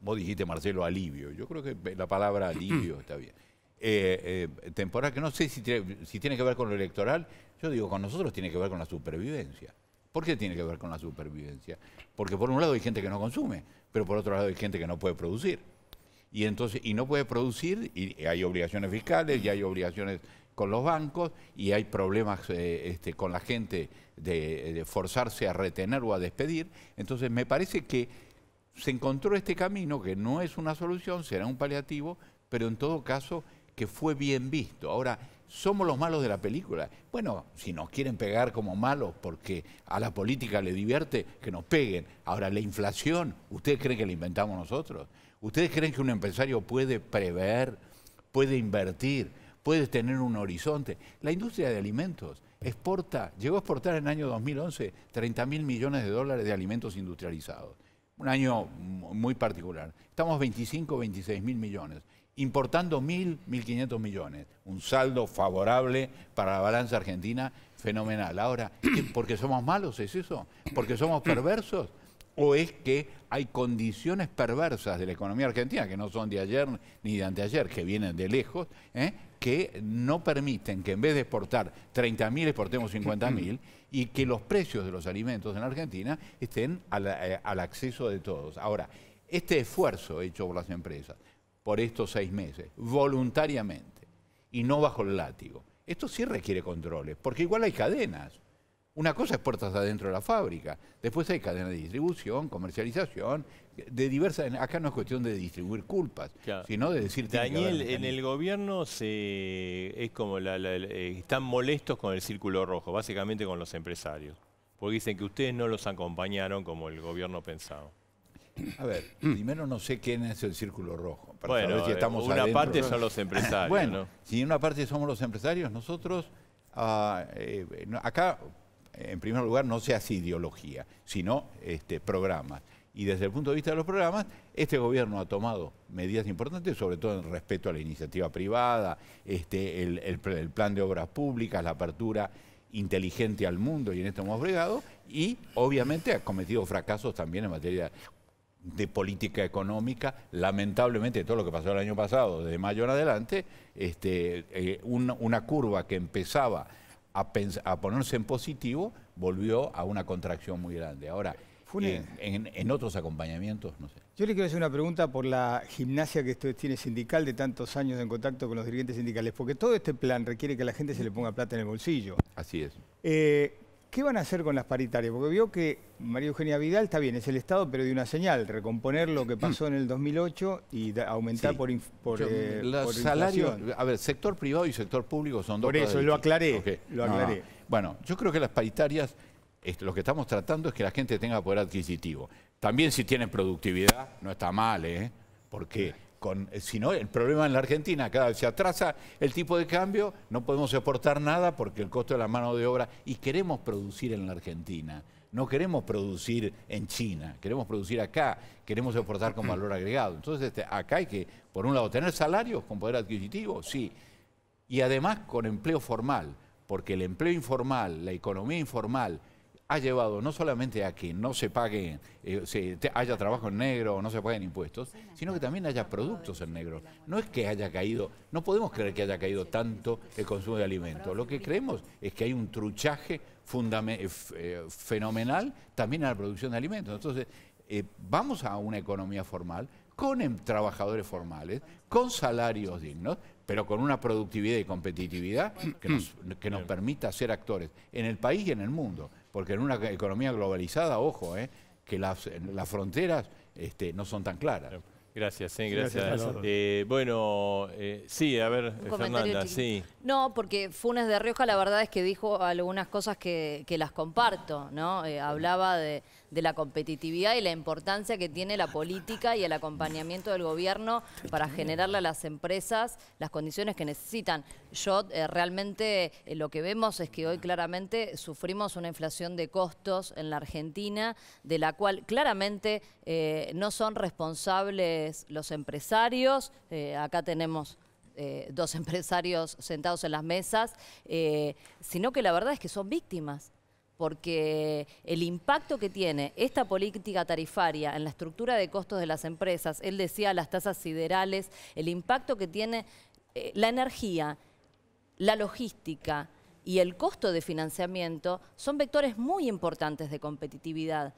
vos dijiste, Marcelo, alivio, yo creo que la palabra alivio está bien eh, eh, temporal, que no sé si tiene, que ver con lo electoral, yo digo, con nosotros tiene que ver con la supervivencia. ¿Por qué tiene que ver con la supervivencia? Porque por un lado hay gente que no consume, pero por otro lado hay gente que no puede producir. Y entonces, y no puede producir, y hay obligaciones fiscales, y hay obligaciones con los bancos, y hay problemas eh, este, con la gente de forzarse a retener o a despedir. Entonces, me parece que se encontró este camino que no es una solución, será un paliativo, pero en todo caso que fue bien visto. Ahora, ¿somos los malos de la película? Bueno, si nos quieren pegar como malos porque a la política le divierte, que nos peguen. Ahora, la inflación, ¿ustedes creen que la inventamos nosotros? ¿Ustedes creen que un empresario puede prever, puede invertir, puede tener un horizonte? La industria de alimentos exporta, llegó a exportar en el año 2011 30 mil millones de dólares de alimentos industrializados. Un año muy particular. Estamos 25, 26 mil millones importando 1.000, 1.500 millones. Un saldo favorable para la balanza argentina fenomenal. Ahora, ¿por qué somos malos es eso? ¿Porque somos perversos? ¿O es que hay condiciones perversas de la economía argentina, que no son de ayer ni de anteayer, que vienen de lejos, eh, que no permiten que en vez de exportar 30.000 exportemos 50.000 y que los precios de los alimentos en Argentina estén eh, al acceso de todos? Ahora, este esfuerzo hecho por las empresas, por estos seis meses, voluntariamente, y no bajo el látigo. Esto sí requiere controles, porque igual hay cadenas. Una cosa es puertas adentro de la fábrica, después hay cadenas de distribución, comercialización, de diversas. Acá no es cuestión de distribuir culpas, sino de decir. Daniel, en el gobierno se es como eh, están molestos con el círculo rojo, básicamente con los empresarios, porque dicen que ustedes no los acompañaron como el gobierno pensaba. A ver, primero no sé quién es el Círculo Rojo. bueno, si estamos una parte son los empresarios. bueno, ¿no? si una parte somos los empresarios, nosotros ah, eh, acá, en primer lugar, no se hace ideología, sino este, programas. Y desde el punto de vista de los programas, este gobierno ha tomado medidas importantes, sobre todo en respeto a la iniciativa privada, este, el, plan de obras públicas, la apertura inteligente al mundo y en esto hemos bregado, y obviamente ha cometido fracasos también en materia de política económica, lamentablemente todo lo que pasó el año pasado, de mayo en adelante, este, eh, una, curva que empezaba a, ponerse en positivo volvió a una contracción muy grande. Ahora, en, otros acompañamientos, no sé. Yo le quiero hacer una pregunta por la gimnasia que usted tiene sindical de tantos años en contacto con los dirigentes sindicales, porque todo este plan requiere que a la gente se le ponga plata en el bolsillo. Así es. Eh, ¿Qué van a hacer con las paritarias? Porque vio que María Eugenia Vidal está bien, es el Estado, pero de una señal, recomponer lo que pasó en el 2008 y aumentar por, por, eh, salario, A ver, sector privado y sector público son dos Por eso, lo ah, aclaré, bueno, yo creo que las paritarias, lo que estamos tratando es que la gente tenga poder adquisitivo. También si tienen productividad, no está mal, ¿eh? ¿Por qué? Eh, si no, el problema en la Argentina, cada vez se atrasa el tipo de cambio, no podemos exportar nada porque el costo de la mano de obra y queremos producir en la Argentina. No queremos producir en China, queremos producir acá, queremos exportar con valor agregado. Entonces, este, acá hay que, por un lado, tener salarios con poder adquisitivo, sí, y además con empleo formal, porque el empleo informal, la economía informal, ha llevado no solamente a que no se paguen, eh, se, haya trabajo en negro o no se paguen impuestos, sino que también haya productos en negro. No es que haya caído, no podemos creer que haya caído tanto el consumo de alimentos. Lo que creemos es que hay un truchaje eh, eh, fenomenal también en la producción de alimentos. Entonces, vamos a una economía formal con em, trabajadores formales, con salarios dignos, pero con una productividad y competitividad que nos permita ser actores en el país y en el mundo porque en una economía globalizada, ojo, eh, que las, fronteras este, no son tan claras. Gracias, eh, sí, gracias. Eh, bueno, sí, a ver, Fernanda, sí. No, porque Funes de Rioja la verdad es que dijo algunas cosas que, que las comparto, ¿no? hablaba de de la competitividad y la importancia que tiene la política y el acompañamiento del gobierno para generarle a las empresas las condiciones que necesitan. Yo eh, realmente eh, lo que vemos es que hoy claramente sufrimos una inflación de costos en la Argentina, de la cual claramente eh, no son responsables los empresarios. acá tenemos dos empresarios sentados en las mesas, sino que la verdad es que son víctimas porque el impacto que tiene esta política tarifaria en la estructura de costos de las empresas, él decía las tasas siderales, el impacto que tiene eh, la energía, la logística y el costo de financiamiento son vectores muy importantes de competitividad.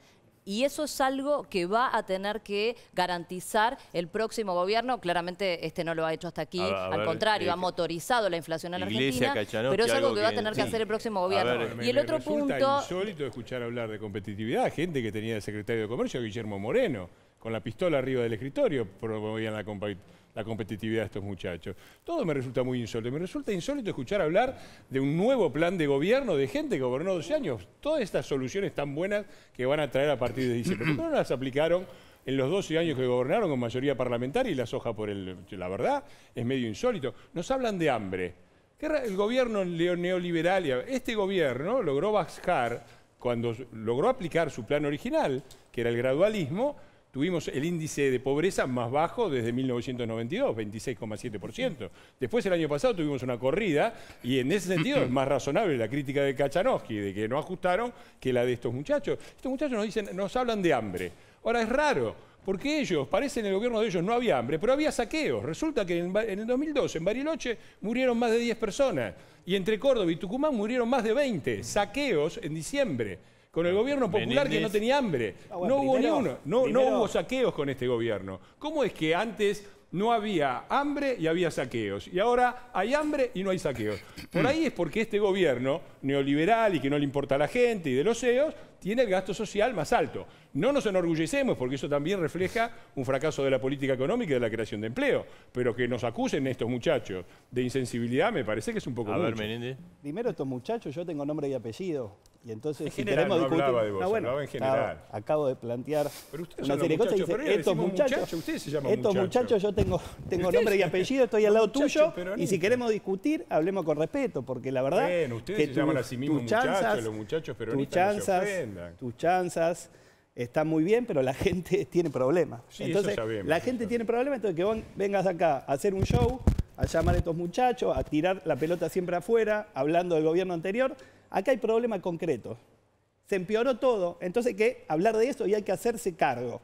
Y eso es algo que va a tener que garantizar el próximo gobierno. Claramente este no lo ha hecho hasta aquí, al contrario, ha motorizado la inflación en la Argentina, pero es algo que, va a tener que hacer el próximo gobierno. y el otro punto... insólito escuchar hablar de competitividad, gente que tenía el secretario de Comercio, Guillermo Moreno, con la pistola arriba del escritorio, promovían la competitividad la competitividad de estos muchachos. Todo me resulta muy insólito. Me resulta insólito escuchar hablar de un nuevo plan de gobierno de gente que gobernó 12 años. Todas estas soluciones tan buenas que van a traer a partir de diciembre. ¿Por no las aplicaron en los 12 años que gobernaron con mayoría parlamentaria y las soja por el... La verdad, es medio insólito. Nos hablan de hambre. El gobierno neoliberal, este gobierno logró bajar, cuando logró aplicar su plan original, que era el gradualismo, tuvimos el índice de pobreza más bajo desde 1992, 26,7%. Después el año pasado tuvimos una corrida y en ese sentido es más razonable la crítica de Kachanowski, de que no ajustaron, que la de estos muchachos. Estos muchachos nos dicen, nos hablan de hambre. Ahora es raro, porque ellos, parece en el gobierno de ellos no había hambre, pero había saqueos. Resulta que en, el 2012 en Bariloche murieron más de 10 personas y entre Córdoba y Tucumán murieron más de 20. Saqueos en diciembre con el ah, gobierno popular que no tenía hambre. Ah, no hubo ni uno. No, no hubo saqueos con este gobierno. ¿Cómo es que antes no había hambre y había saqueos. Y ahora hay hambre y no hay saqueos. Por ahí es porque este gobierno neoliberal y que no le importa a la gente y de los CEOs tiene el gasto social más alto. No nos enorgullecemos, porque eso también refleja un fracaso de la política económica y de la creación de empleo. Pero que nos acusen estos muchachos de insensibilidad me parece que es un poco A ver, Menéndez. Primero, estos muchachos, yo tengo nombre y apellido. Y entonces, general, no hablaba de vos, hablaba en general. Acabo, de plantear pero ustedes. una serie dice, estos muchachos, estos muchachos, yo tengo, tengo nombre y apellido, estoy al lado tuyo, y si queremos discutir, hablemos con respeto, porque la verdad... Bien, ustedes se llaman a sí mismos muchachos, los muchachos chanzas, se Tus chanzas está muy bien, pero la gente tiene problemas. entonces, la gente tiene problemas, entonces que vengas acá a hacer un show, a llamar a estos muchachos, a tirar la pelota siempre afuera, hablando del gobierno anterior. Acá hay problemas concretos. Se empeoró todo, entonces que hablar de eso y hay que hacerse cargo.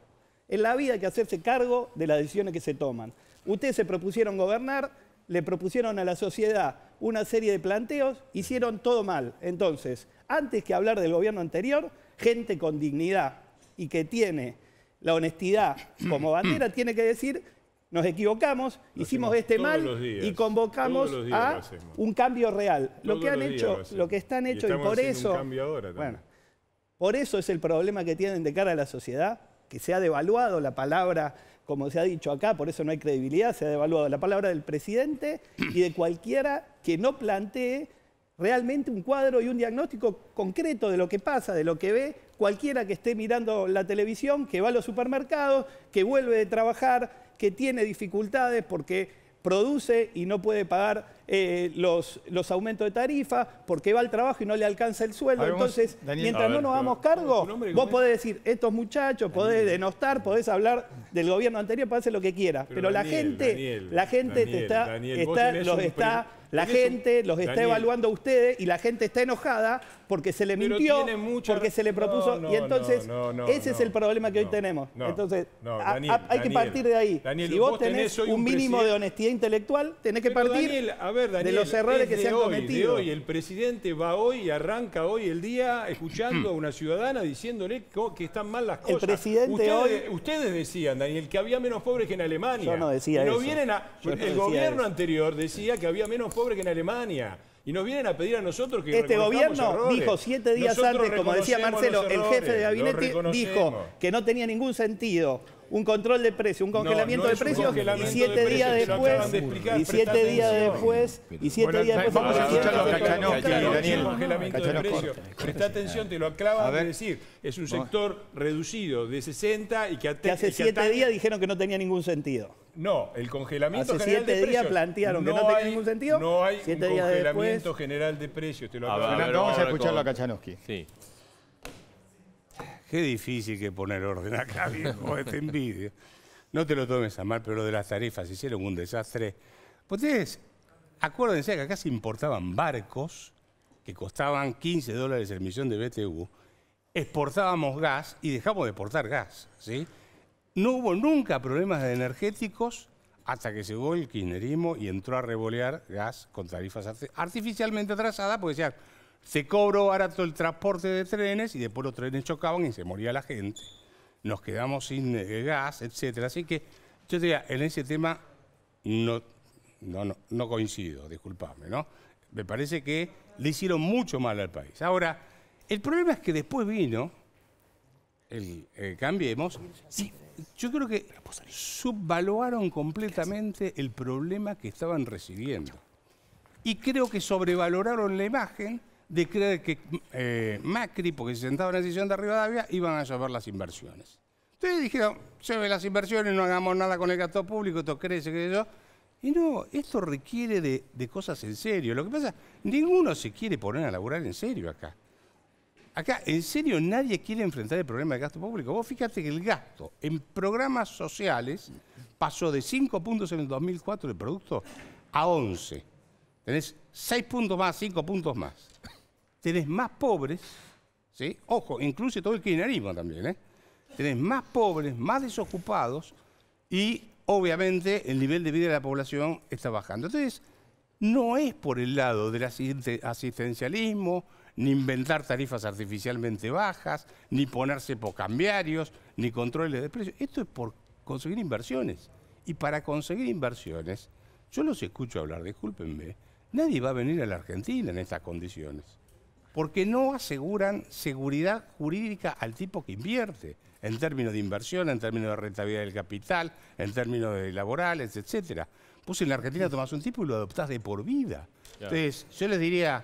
En la vida hay que hacerse cargo de las decisiones que se toman. Ustedes se propusieron gobernar, le propusieron a la sociedad una serie de planteos, hicieron todo mal. Entonces, antes que hablar del gobierno anterior, gente con dignidad, y que tiene la honestidad como bandera, tiene que decir, nos equivocamos, hicimos este mal y convocamos a un cambio real. lo que han hecho, lo, que están hecho y, por eso... bueno, por eso es el problema que tienen de cara a la sociedad, que se ha devaluado la palabra, como se ha dicho acá, por eso no hay credibilidad, se ha devaluado la palabra del presidente y de cualquiera que no plantee realmente un cuadro y un diagnóstico concreto de lo que pasa, de lo que ve, cualquiera que esté mirando la televisión, que va a los supermercados, que vuelve de trabajar, que tiene dificultades porque produce y no puede pagar eh, los, los aumentos de tarifa, porque va al trabajo y no le alcanza el sueldo. Entonces, mientras no nos damos cargo, vos podés decir, estos muchachos, podés denostar, podés hablar del gobierno anterior, podés hacer lo que quiera. Pero, la gente, la gente los está, la gente los está evaluando a ustedes y la gente está enojada porque se le mintió, porque se le propuso. y entonces, ese es el problema que hoy tenemos. entonces, hay que partir de ahí. Daniel, si vos tenés, un mínimo de honestidad intelectual, tenés que partir de los errores que se han cometido. De hoy, el presidente va hoy y arranca hoy el día escuchando a una ciudadana diciéndole que están mal las cosas. El presidente ustedes, hoy... ustedes decían, Daniel, que había menos pobres que en Alemania. Yo no decía eso. Vienen el gobierno anterior decía que había menos pobres que en Alemania. Y nos vienen a pedir a nosotros que Este gobierno dijo siete días antes, como decía Marcelo, el jefe de gabinete dijo que no tenía ningún sentido un control de precio, un congelamiento de precios y siete días después, y siete días después, y siete días después. Vamos a escuchar los Presta atención, te lo acabas de decir. Es un sector reducido de 60 y que, hace siete días dijeron que no tenía ningún sentido. No, el congelamiento Hace general siete de precios. días plantearon que no tenía ningún sentido. No hay un congelamiento general de precios. Te lo Vamos a escucharlo a Kachanowski. Sí. Qué difícil que poner orden acá, viejo, este envidio. No te lo tomes a mal, pero lo de las tarifas hicieron un desastre. Ustedes, acuérdense que acá se importaban barcos que costaban 15 dólares el emisión de BTU, exportábamos gas y dejamos de exportar gas, ¿sí? No hubo nunca problemas energéticos hasta que llegó el kirchnerismo y entró a revolear gas con tarifas artificialmente atrasadas, porque decían, se cobró barato el transporte de trenes y después los trenes chocaban y se moría la gente. Nos quedamos sin eh, gas, etc. Así que yo te diría, en ese tema no, no, coincido, disculpame, ¿no? Me parece que le hicieron mucho mal al país. Ahora, el problema es que después vino el, eh, Cambiemos. Sí, yo creo que subvaluaron completamente el problema que estaban recibiendo. Y creo que sobrevaloraron la imagen de creer que eh, Macri, porque se sentaba en la sesión de Rivadavia, iban a llover las inversiones. Entonces dijeron, lleve las inversiones, no hagamos nada con el gasto público, esto crece, qué yo. Y no, esto requiere de, cosas en serio. Lo que pasa, ninguno se quiere poner a laburar en serio acá. Acá, en serio, nadie quiere enfrentar el problema del gasto público. Vos fíjate que el gasto en programas sociales pasó de 5 puntos en el 2004 de producto a 11. Tenés 6 puntos más, 5 puntos más tenés más pobres, ¿sí? ojo, incluso todo el kirchnerismo también, ¿eh? tenés más pobres, más desocupados y obviamente el nivel de vida de la población está bajando. Entonces, no es por el lado del asistencialismo, ni inventar tarifas artificialmente bajas, ni ponerse por cambiarios, ni controles de precios. Esto es por conseguir inversiones. Y para conseguir inversiones, yo los escucho hablar, discúlpenme, nadie va a venir a la Argentina en estas condiciones porque no aseguran seguridad jurídica al tipo que invierte, en términos de inversión, en términos de rentabilidad del capital, en términos de laborales, etcétera. Pues en la Argentina tomás un tipo y lo adoptás de por vida. Entonces, yo les diría,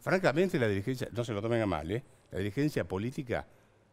francamente, la dirigencia, no se lo tomen a mal, ¿eh? la dirigencia política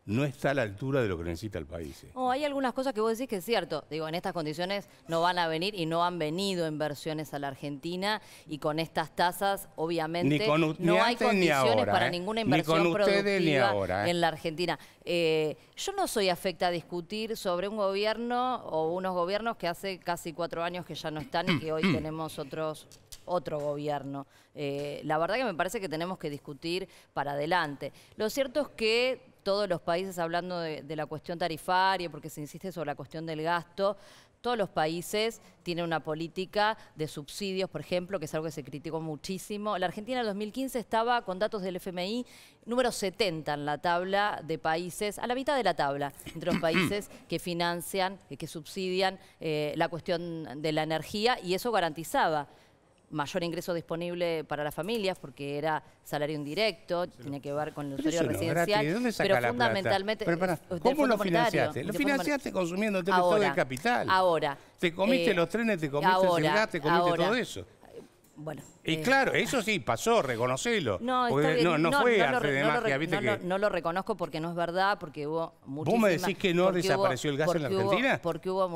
no está a la altura de lo que necesita el país. Eh. o hay algunas cosas que vos decís que es cierto. Digo, en estas condiciones no van a venir y no han venido inversiones a la Argentina y con estas tasas, obviamente, no hay condiciones para eh. ninguna inversión productiva eh. en la Argentina. yo no soy afecta a discutir sobre un gobierno o unos gobiernos que hace casi cuatro años que ya no están y que hoy tenemos otro gobierno. la verdad que me parece que tenemos que discutir para adelante. Lo cierto es que todos los países, hablando de, la cuestión tarifaria, porque se insiste sobre la cuestión del gasto, todos los países tienen una política de subsidios, por ejemplo, que es algo que se criticó muchísimo. La Argentina en 2015 estaba, con datos del FMI, número 70 en la tabla de países, a la mitad de la tabla, entre los países que financian, que subsidian eh, la cuestión de la energía, y eso garantizaba mayor ingreso disponible para las familias porque era salario indirecto, tiene que ver con el usuario residencial. Dónde pero fundamentalmente. ¿Cómo lo financiaste? Lo financiaste consumiéndote el capital. Ahora. Te comiste eh, los trenes, te comiste el gas te comiste todo eso. Bueno, y eh, claro, eso sí, pasó, reconocelo. No, no, no, fue no, de magia, ¿viste que... no, lo reconozco porque no es verdad, porque hubo muchísimas... ¿Vos me decís que no desapareció el gas en la Argentina? porque hubo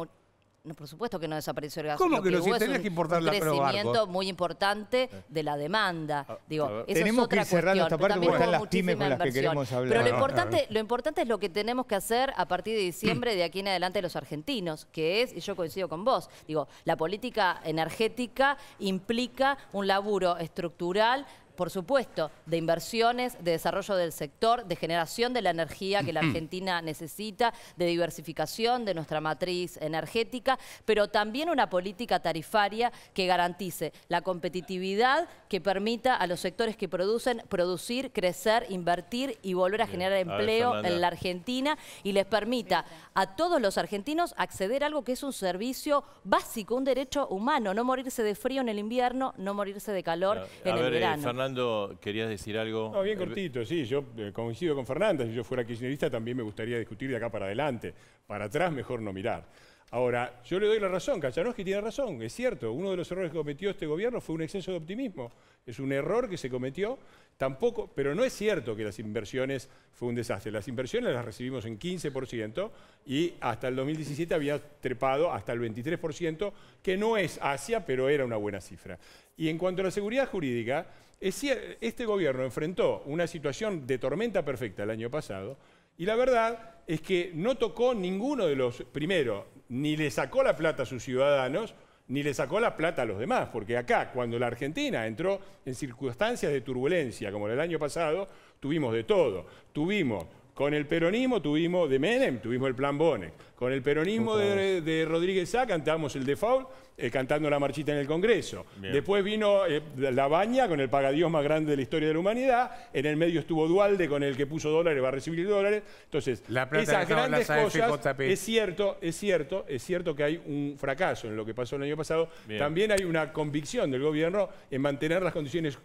por supuesto que no desapareció el gas. ¿Cómo que, los tenías que importar un crecimiento muy importante eh. de la demanda. Ah, digo, tenemos otra que cerrar esta parte porque las pymes con las que queremos hablar. Pero lo, importante, lo importante es lo que tenemos que hacer a partir de diciembre de aquí en adelante los argentinos, que es, y yo coincido con vos, digo, la política energética implica un laburo estructural por supuesto, de inversiones, de desarrollo del sector, de generación de la energía que la Argentina necesita, de diversificación de nuestra matriz energética, pero también una política tarifaria que garantice la competitividad, que permita a los sectores que producen producir, crecer, invertir y volver a generar empleo en la Argentina y les permita a todos los argentinos acceder a algo que es un servicio básico, un derecho humano, no morirse de frío en el invierno, no morirse de calor en el eh, verano. Fernando, querías decir algo. No, bien cortito, sí, yo eh, coincido con Fernanda, si yo fuera kirchnerista también me gustaría discutir de acá para adelante, para atrás mejor no mirar. Ahora, yo le doy la razón, Kachanowski tiene razón, es cierto, uno de los errores que cometió este gobierno fue un exceso de optimismo, es un error que se cometió, tampoco, pero no es cierto que las inversiones fue un desastre, las inversiones las recibimos en 15% y hasta el 2017 había trepado hasta el 23%, que no es Asia, pero era una buena cifra. Y en cuanto a la seguridad jurídica, este gobierno enfrentó una situación de tormenta perfecta el año pasado y la verdad es que no tocó ninguno de los, primero, ni le sacó la plata a sus ciudadanos, ni le sacó la plata a los demás, porque acá, cuando la Argentina entró en circunstancias de turbulencia, como el año pasado, tuvimos de todo. Tuvimos con el peronismo tuvimos, de Menem, tuvimos el plan Bone, Con el peronismo de, Rodríguez A, cantamos el default, eh, cantando la marchita en el Congreso. Después vino eh, La Baña con el pagadíos más grande de la historia de la humanidad. En el medio estuvo Dualde con el que puso dólares, va a recibir dólares. Entonces, la esas grandes cosas, es cierto, es cierto, es cierto que hay un fracaso en lo que pasó el año pasado. También hay una convicción del gobierno en mantener las condiciones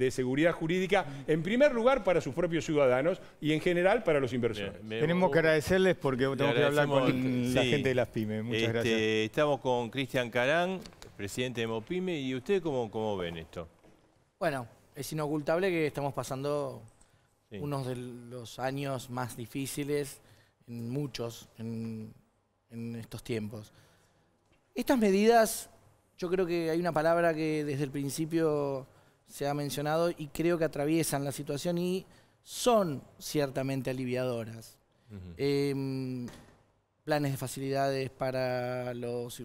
de seguridad jurídica, en primer lugar para sus propios ciudadanos y en general para los inversores. tenemos que agradecerles porque tenemos que hablar con la gente de las pymes. Muchas este, gracias. Estamos con Cristian Carán, presidente de Mopyme, y usted cómo, cómo ven esto. Bueno, es inocultable que estamos pasando unos de los años más difíciles, en muchos, en estos tiempos. Estas medidas, yo creo que hay una palabra que desde el principio se ha mencionado y creo que atraviesan la situación y son ciertamente aliviadoras. Em, planes de facilidades para los eh,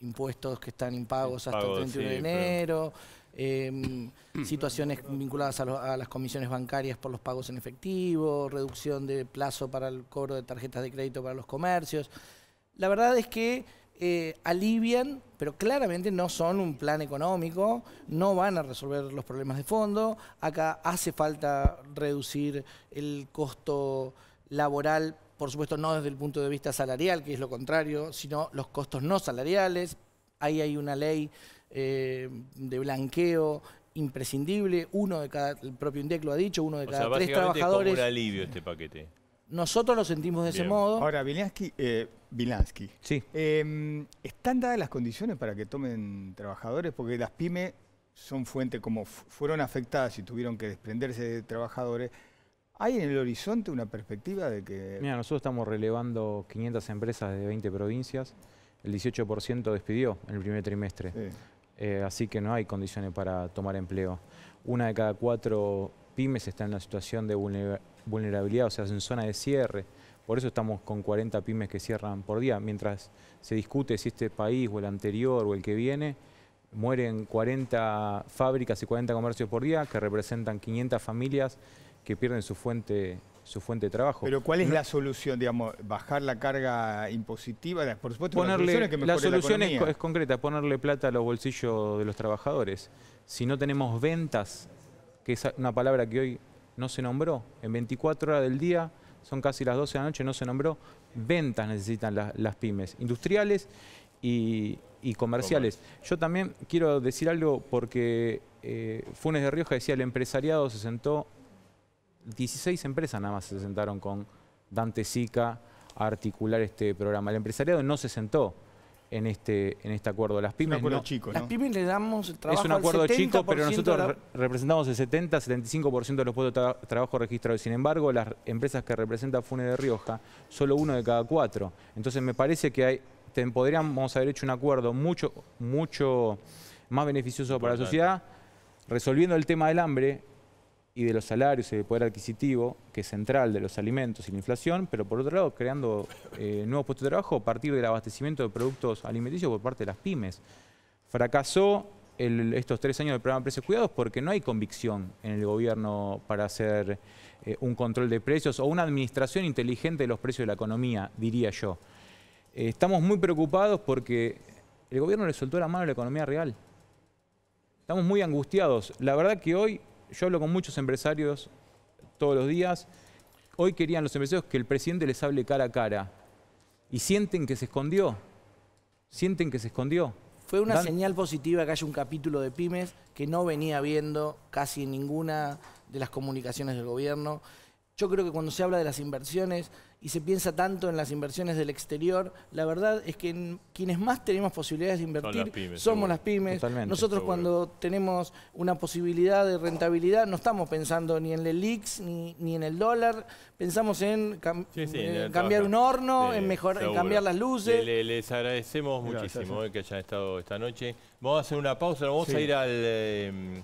impuestos que están impagos hasta el 31 de enero, em, situaciones vinculadas a, a, las comisiones bancarias por los pagos en efectivo, reducción de plazo para el cobro de tarjetas de crédito para los comercios. La verdad es que eh, alivian, pero claramente no son un plan económico, no van a resolver los problemas de fondo. Acá hace falta reducir el costo laboral, por supuesto no desde el punto de vista salarial, que es lo contrario, sino los costos no salariales. Ahí hay una ley eh, de blanqueo imprescindible, uno de cada, el propio INDEC lo ha dicho, uno de cada tres trabajadores. alivio este paquete. Nosotros lo sentimos de ese modo. Ahora, Vilansky, eh, Vilansky. Sí. Em, ¿Están dadas las condiciones para que tomen trabajadores? Porque las pymes son fuente, como fueron afectadas y tuvieron que desprenderse de trabajadores. ¿Hay en el horizonte una perspectiva de que...? Mira, nosotros estamos relevando 500 empresas de 20 provincias. El 18% despidió en el primer trimestre. Eh, así que no hay condiciones para tomar empleo. Una de cada cuatro pymes está en la situación de vulnerabilidad, o sea, en zona de cierre. Por eso estamos con 40 pymes que cierran por día. Mientras se discute si este país o el anterior o el que viene, mueren 40 fábricas y 40 comercios por día que representan 500 familias que pierden su fuente su fuente de trabajo. Pero ¿cuál es la solución? Digamos, bajar la carga impositiva, por supuesto, ponerle, la solución, es concreta, ponerle plata a los bolsillos de los trabajadores. Si no tenemos ventas, que es una palabra que hoy no se nombró, en 24 horas del día son casi las 12 de la noche, no se nombró, ventas necesitan las pymes, industriales y, comerciales. Yo también quiero decir algo porque eh, Funes de Rioja decía, el empresariado se sentó, 16 empresas nada más se sentaron con Dante Sica a articular este programa. El empresariado no se sentó en este, en este acuerdo. Las pymes, un acuerdo Las pymes le damos el trabajo Es un acuerdo al 70 pero nosotros representamos el 70-75% de los puestos de trabajo registrados. Sin embargo, las empresas que representa FUNE de Rioja, solo uno de cada cuatro. Entonces me parece que hay, podríamos haber hecho un acuerdo mucho, mucho más beneficioso para la sociedad, resolviendo el tema del hambre, y de los salarios y del poder adquisitivo, que es central de los alimentos y la inflación, pero por otro lado creando eh, nuevos puestos de trabajo a partir del abastecimiento de productos alimenticios por parte de las pymes. Fracasó estos tres años del programa Precios Cuidados porque no hay convicción en el gobierno para hacer eh, un control de precios o una administración inteligente de los precios de la economía, diría yo. Eh, estamos muy preocupados porque el gobierno le soltó la mano a la economía real. Estamos muy angustiados. La verdad que hoy yo hablo con muchos empresarios todos los días. Hoy querían los empresarios que el presidente les hable cara a cara. Y sienten que se escondió. Sienten que se escondió. Fue una señal positiva que haya un capítulo de pymes que no venía viendo casi ninguna de las comunicaciones del gobierno. Yo creo que cuando se habla de las inversiones, y se piensa tanto en las inversiones del exterior, la verdad es que quienes más tenemos posibilidades de invertir somos las pymes. Nosotros cuando tenemos una posibilidad de rentabilidad no estamos pensando ni en el LIX ni, ni en el dólar, pensamos en, cambiar un horno, en, mejor, cambiar las luces. les agradecemos muchísimo eh. Eh, que hayan estado esta noche. Vamos a hacer una pausa, vamos a ir al... Em,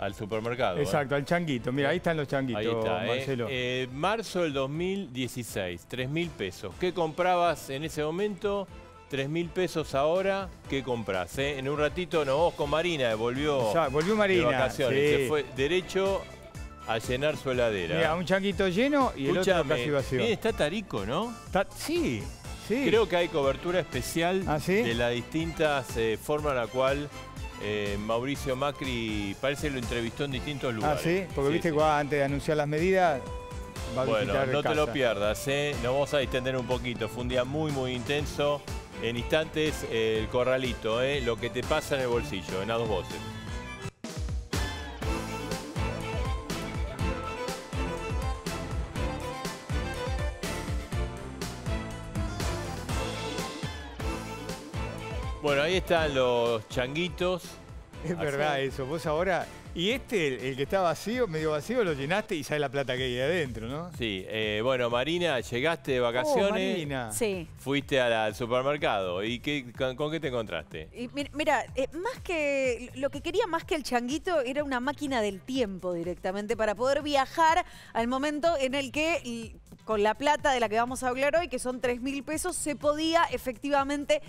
al supermercado. ¿eh? Exacto, al changuito. Mira, ahí están los changuitos, ¿eh? Eh, marzo del 2016, 3.000 mil pesos. ¿Qué comprabas en ese momento? 3.000 mil pesos ahora, ¿qué compras? En un ratito no, vos con Marina, volvió, ya, volvió Marina, Se fue derecho a llenar su heladera. Mira, un changuito lleno y el otro casi está tarico, ¿no? sí, sí. Creo que hay cobertura especial ¿Ah, de las distintas formas en la cual eh, Mauricio Macri parece lo entrevistó en distintos ah, lugares. Ah, sí, porque viste antes de anunciar las medidas Bueno, no te lo pierdas, ¿eh? nos vamos a distender un poquito. Fue un día muy, muy intenso. En instantes, eh, el corralito, ¿eh? lo que te pasa en el bolsillo, en a dos voces. Bueno, ahí están los changuitos. Es verdad eso. Vos ahora y este, el, que está vacío, medio vacío, lo llenaste y sale la plata que hay adentro, ¿no? Sí. Eh, bueno, Marina, llegaste de oh, vacaciones. Fuiste al supermercado. ¿Y qué, con, qué te encontraste? mira, eh, más que. Lo que quería más que el changuito era una máquina del tiempo directamente para poder viajar al momento en el que. con la plata de la que vamos a hablar hoy, que son 3 mil pesos, se podía efectivamente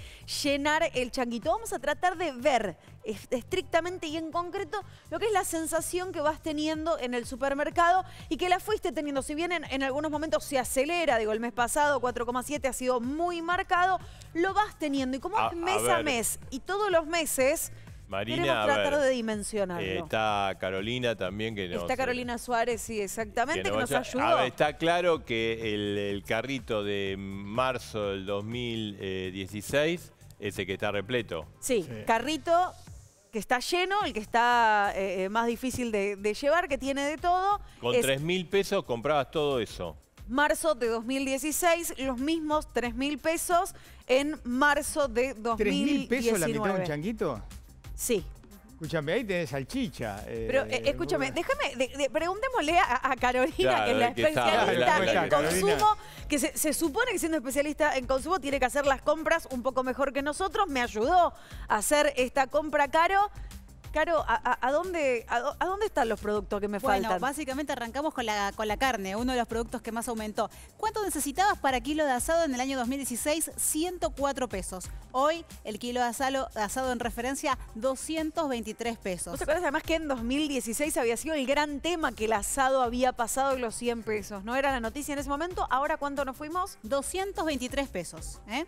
llenar el changuito. Vamos a tratar de ver estrictamente y en concreto lo que es la sensación que vas teniendo en el supermercado y que la fuiste teniendo? Si bien en, algunos momentos se acelera, digo, el mes pasado 4,7 ha sido muy marcado, lo vas teniendo. Y como es mes a, mes y todos los meses... Marina, Queremos tratar de dimensionarlo. Eh, está Carolina también que nos... Está Carolina eh, Suárez, sí, exactamente, que nos, ayuda ayudó. está claro que el, carrito de marzo del 2016, eh, ese que está repleto. sí. carrito que está lleno, el que está eh, eh, más difícil de, de, llevar, que tiene de todo. Con es... 3 mil pesos comprabas todo eso. Marzo de 2016, los mismos 3 mil pesos en marzo de 2019. ¿3 mil pesos la mitad de un changuito? Sí. Escúchame, ahí tenés salchicha. Eh, Pero eh, escúchame, déjame, preguntémosle a, Carolina, que es la especialista en consumo, que se, supone que siendo especialista en consumo tiene que hacer las compras un poco mejor que nosotros. Me ayudó a hacer esta compra caro. Caro, ¿a, dónde, a, dónde están los productos que me bueno, faltan? básicamente arrancamos con la, con la carne, uno de los productos que más aumentó. ¿Cuánto necesitabas para kilo de asado en el año 2016? 104 pesos. Hoy, el kilo de asado, en referencia, 223 pesos. ¿Vos te acuerdas además que en 2016 había sido el gran tema que el asado había pasado los 100 pesos? No era la noticia en ese momento. ¿Ahora cuánto nos fuimos? 223 pesos. ¿eh?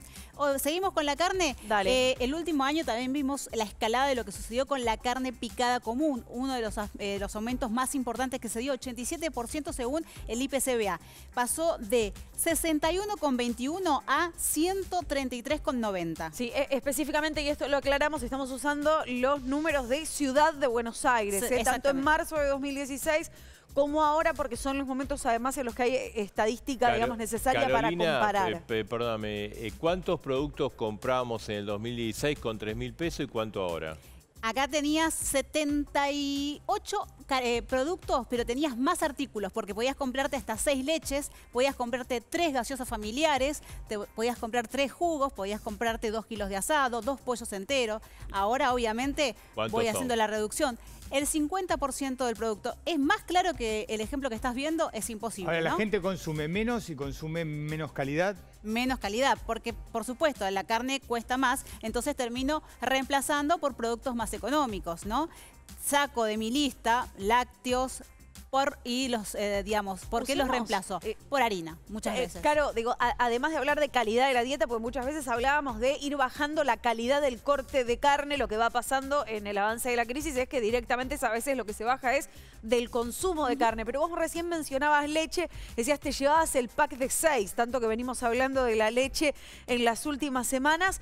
Seguimos con la carne. Dale. Eh, el último año también vimos la escalada de lo que sucedió con la carne carne picada común, uno de los, eh, los aumentos más importantes que se dio, 87% según el IPCBA. Pasó de 61,21 a 133,90. Sí, e, específicamente, y esto lo aclaramos, estamos usando los números de Ciudad de Buenos Aires, eh, tanto en marzo de 2016 como ahora, porque son los momentos además en los que hay eh, estadística, digamos, necesaria para comparar. perdóname, ¿cuántos productos compramos en el 2016 con 3 mil pesos y cuánto ahora? Acá tenías 78 eh, productos, pero tenías más artículos, porque podías comprarte hasta 6 leches, podías comprarte 3 gaseosas familiares, te podías comprar 3 jugos, podías comprarte 2 kilos de asado, 2 pollos enteros. Ahora, obviamente, voy haciendo la reducción el 50% del producto. Es más claro que el ejemplo que estás viendo, es imposible. Ahora, la gente consume menos y consume menos calidad. Menos calidad, porque por supuesto la carne cuesta más, entonces termino reemplazando por productos más económicos, ¿no? Saco de mi lista lácteos, por y los, eh, digamos, ¿por qué los reemplazo? Eh, por harina, muchas eh, veces. Claro, digo, además de hablar de calidad de la dieta, pues muchas veces hablábamos de ir bajando la calidad del corte de carne, lo que va pasando en el avance de la crisis es que directamente a veces lo que se baja es del consumo de carne. Pero vos recién mencionabas leche, decías, te llevabas el pack de seis, tanto que venimos hablando de la leche en las últimas semanas.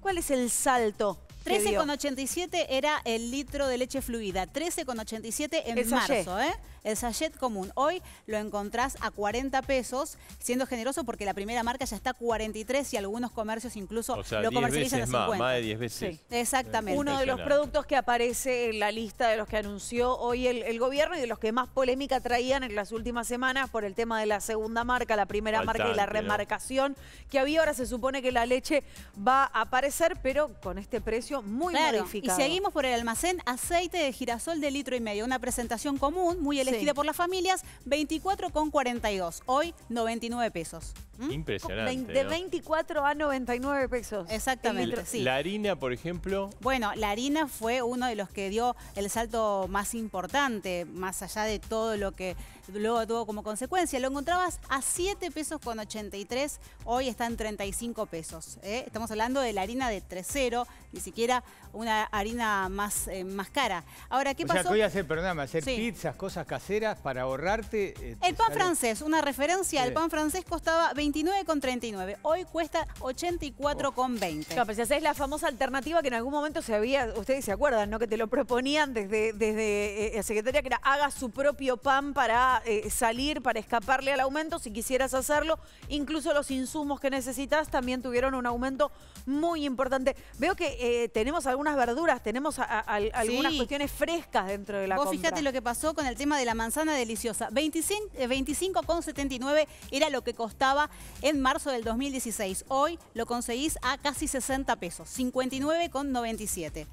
¿Cuál es el salto 13,87 era el litro de leche fluida. 13,87 en marzo, ¿eh? El sachet común hoy lo encontrás a 40 pesos, siendo generoso porque la primera marca ya está a 43 y algunos comercios incluso lo comercializan a 50. Más, de 10 veces. Sí. Exactamente. Uno de los productos que aparece en la lista de los que anunció hoy el, gobierno y de los que más polémica traían en las últimas semanas por el tema de la segunda marca, la primera marca y la remarcación que había. Ahora se supone que la leche va a aparecer, pero con este precio muy claro. modificado. Y seguimos por el almacén aceite de girasol de litro y medio, una presentación común, muy elegante elegida por las familias, 24,42. Hoy, 99 pesos. ¿Mm? Impresionante. De, 24 a 99 pesos. Exactamente, sí. La harina, por ejemplo. Bueno, la harina fue uno de los que dio el salto más importante, más allá de todo lo que luego tuvo como consecuencia. Lo encontrabas a 7 pesos con 83, hoy está en 35 pesos. ¿eh? Estamos hablando de la harina de 3-0, ni siquiera una harina más, eh, más cara. Ahora, ¿qué o pasó? Sea, voy hacer, perdóname, hacer pizzas, cosas caseras para ahorrarte. Eh, el pan francés, una referencia, el pan francés costaba 20 29,39. Hoy cuesta 84,20. No, pero si la famosa alternativa que en algún momento se había, ustedes se acuerdan, ¿no? Que te lo proponían desde, desde eh, eh, la Secretaría, que era haga su propio pan para eh, salir, para escaparle al aumento, si quisieras hacerlo. Incluso los insumos que necesitas también tuvieron un aumento muy importante. Veo que tenemos algunas verduras, tenemos algunas cuestiones frescas dentro de la Vos fíjate lo que pasó con el tema de la manzana deliciosa. 25,79 era lo que costaba en marzo del 2016. Hoy lo conseguís a casi 60 pesos, 59,97.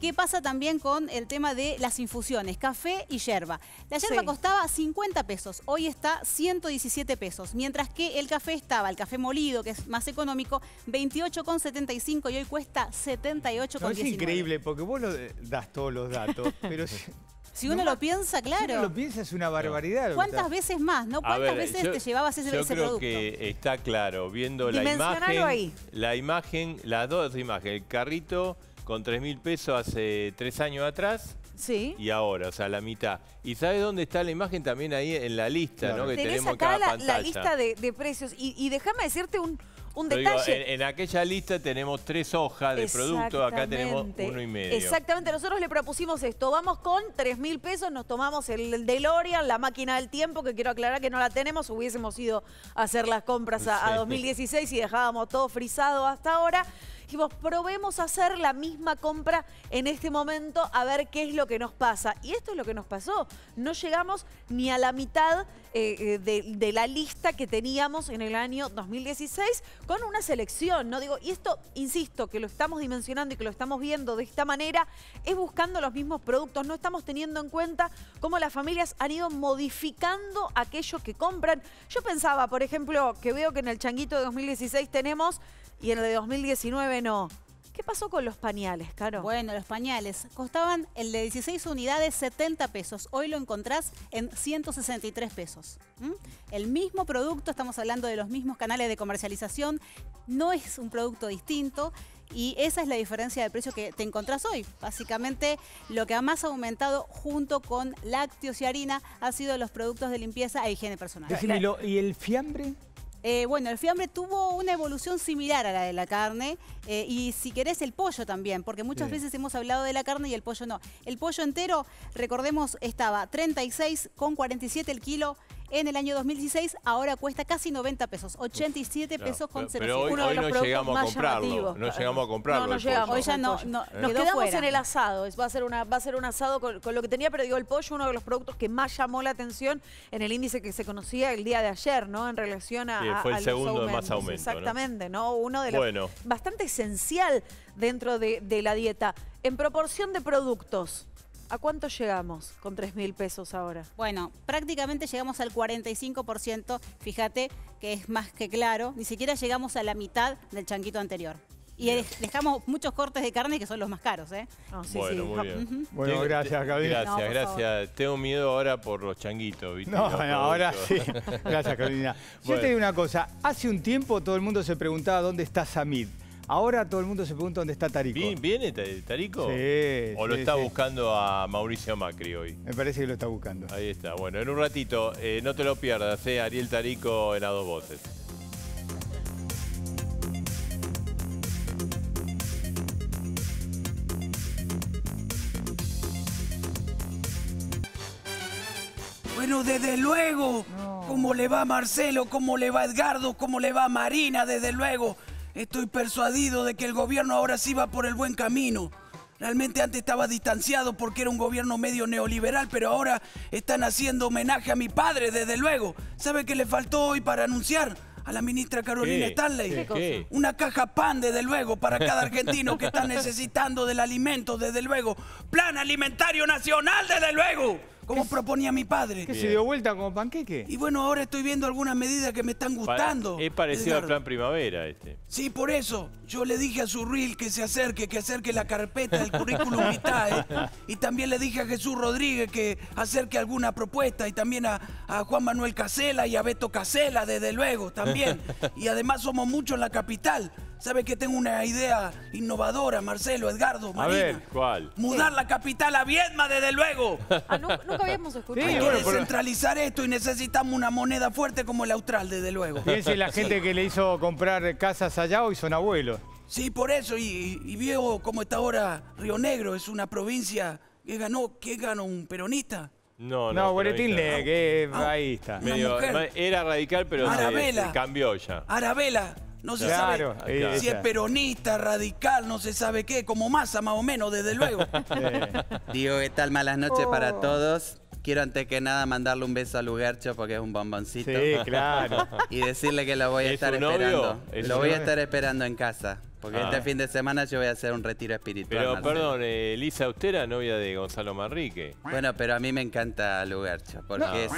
¿Qué pasa también con el tema de las infusiones? Café y yerba. La yerba costaba 50 pesos, hoy está 117 pesos, mientras que el café estaba, el café molido, que es más económico, 28,75 y hoy cuesta 78,19. es increíble porque vos lo eh, das todos los datos, pero si uno lo piensa, claro. Si uno lo piensa es una barbaridad. ¿Cuántas veces más? ¿no? ¿Cuántas veces te llevabas ese, ese producto? Yo creo que está claro, viendo la imagen, la imagen, las dos imágenes, el carrito con 3 mil pesos hace tres años atrás. Sí. Y ahora, o sea, la mitad. ¿Y sabes dónde está la imagen? También ahí en la lista, ¿no? Que Tenés tenemos acá la, lista de, precios. Y, y déjame decirte un, un detalle. en, aquella lista tenemos tres hojas de producto, acá tenemos uno y medio. Exactamente, nosotros le propusimos esto, vamos con tres mil pesos, nos tomamos el DeLorean, la máquina del tiempo, que quiero aclarar que no la tenemos, hubiésemos ido a hacer las compras a, a 2016 y dejábamos todo frisado hasta ahora dijimos, probemos a hacer la misma compra en este momento a ver qué es lo que nos pasa. Y esto es lo que nos pasó. No llegamos ni a la mitad eh, eh, de, la lista que teníamos en el año 2016 con una selección, ¿no? Digo, y esto, insisto, que lo estamos dimensionando y que lo estamos viendo de esta manera, es buscando los mismos productos. No estamos teniendo en cuenta cómo las familias han ido modificando aquello que compran. Yo pensaba, por ejemplo, que veo que en el changuito de 2016 tenemos y en el de 2019 no. ¿Qué pasó con los pañales, Caro? Bueno, los pañales costaban el de 16 unidades 70 pesos. Hoy lo encontrás en 163 pesos. ¿Mm? El mismo producto, estamos hablando de los mismos canales de comercialización, no es un producto distinto. Y esa es la diferencia de precio que te encontrás hoy. Básicamente, lo que ha más aumentado junto con lácteos y harina ha sido los productos de limpieza e higiene personal. ¿y el fiambre? Eh, bueno, el fiambre tuvo una evolución similar a la de la carne eh, y si querés el pollo también, porque muchas veces hemos hablado de la carne y el pollo no. El pollo entero, recordemos, estaba 36,47 el kilo en el año 2016, ahora cuesta casi 90 pesos, 87 pesos con cerveza. no llegamos a comprarlo, no llegamos a comprarlo. No, llegamos, ¿Eh? no, Nos quedamos en el asado, va a ser, una, va a ser un asado con, lo que tenía, pero digo, el pollo, uno de los productos que más llamó la atención en el índice que se conocía el día de ayer, ¿no? En relación a... fue el segundo más aumento. Exactamente, ¿no? Uno de los... Bueno. Bastante esencial dentro de, de la dieta. En proporción de productos, ¿A cuánto llegamos con 3.000 mil pesos ahora? Bueno, prácticamente llegamos al 45%, fíjate que es más que claro, ni siquiera llegamos a la mitad del changuito anterior. Y dejamos muchos cortes de carne que son los más caros, ¿eh? Ah, bueno, Muy bueno, gracias, Gracias, gracias. Tengo miedo ahora por los changuitos, ¿viste? No, ahora sí. Gracias, Carolina. Yo te digo una cosa. Hace un tiempo todo el mundo se preguntaba dónde está Samid. Ahora todo el mundo se pregunta dónde está Tarico. ¿Viene Tarico? Sí. ¿O lo está buscando a Mauricio Macri hoy? Me parece que lo está buscando. Ahí está. Bueno, en un ratito, eh, no te lo pierdas, eh, Ariel Tarico en A Dos Voces. Bueno, desde luego, ¿cómo le va Marcelo? ¿Cómo le va Edgardo? ¿Cómo le va Marina? Desde luego. Estoy persuadido de que el gobierno ahora sí va por el buen camino. Realmente antes estaba distanciado porque era un gobierno medio neoliberal, pero ahora están haciendo homenaje a mi padre, desde luego. ¿Sabe qué le faltó hoy para anunciar? A la ministra Carolina Stanley. Una caja pan, desde luego, para cada argentino que está necesitando del alimento, desde luego. Plan Alimentario Nacional, desde luego como proponía mi padre. ...que se dio vuelta como panqueque? Y bueno, ahora estoy viendo algunas medidas que me están gustando. es parecido eh, al plan primavera este. Sí, por eso. Yo le dije a Surril que se acerque, que acerque la carpeta del currículum vitae. Y también le dije a Jesús Rodríguez que acerque alguna propuesta. Y también a, a Juan Manuel Casela y a Beto Casela, desde luego, también. Y además somos muchos en la capital. ¿Sabe que tengo una idea innovadora, Marcelo, Edgardo, Marina? A ver, ¿cuál? Mudar la capital a Viedma, desde luego. Ah, nunca, habíamos escuchado. Sí, descentralizar esto y necesitamos una moneda fuerte como el austral, desde luego. Piense la gente que le hizo comprar casas allá hoy son abuelos. Sí, por eso. Y, y, como cómo está ahora Río Negro. Es una provincia que ganó... que ganó? ¿Un peronista? No, no. No, Boletín eh, que ahí era radical, pero se, cambió ya. Arabela, no se sabe si es peronista, radical, no se sabe qué, como masa más o menos, desde luego. Digo, ¿qué tal? Malas noches para oh. todos. Quiero antes que nada mandarle un beso a Lugercho porque es un bomboncito. Sí, claro. Y decirle que lo voy a estar esperando. lo voy a estar esperando en casa. Porque este ah. fin de semana yo voy a hacer un retiro espiritual. Pero perdón, Elisa eh, usted era novia de Gonzalo Manrique. Bueno, pero a mí me encanta Lugercho porque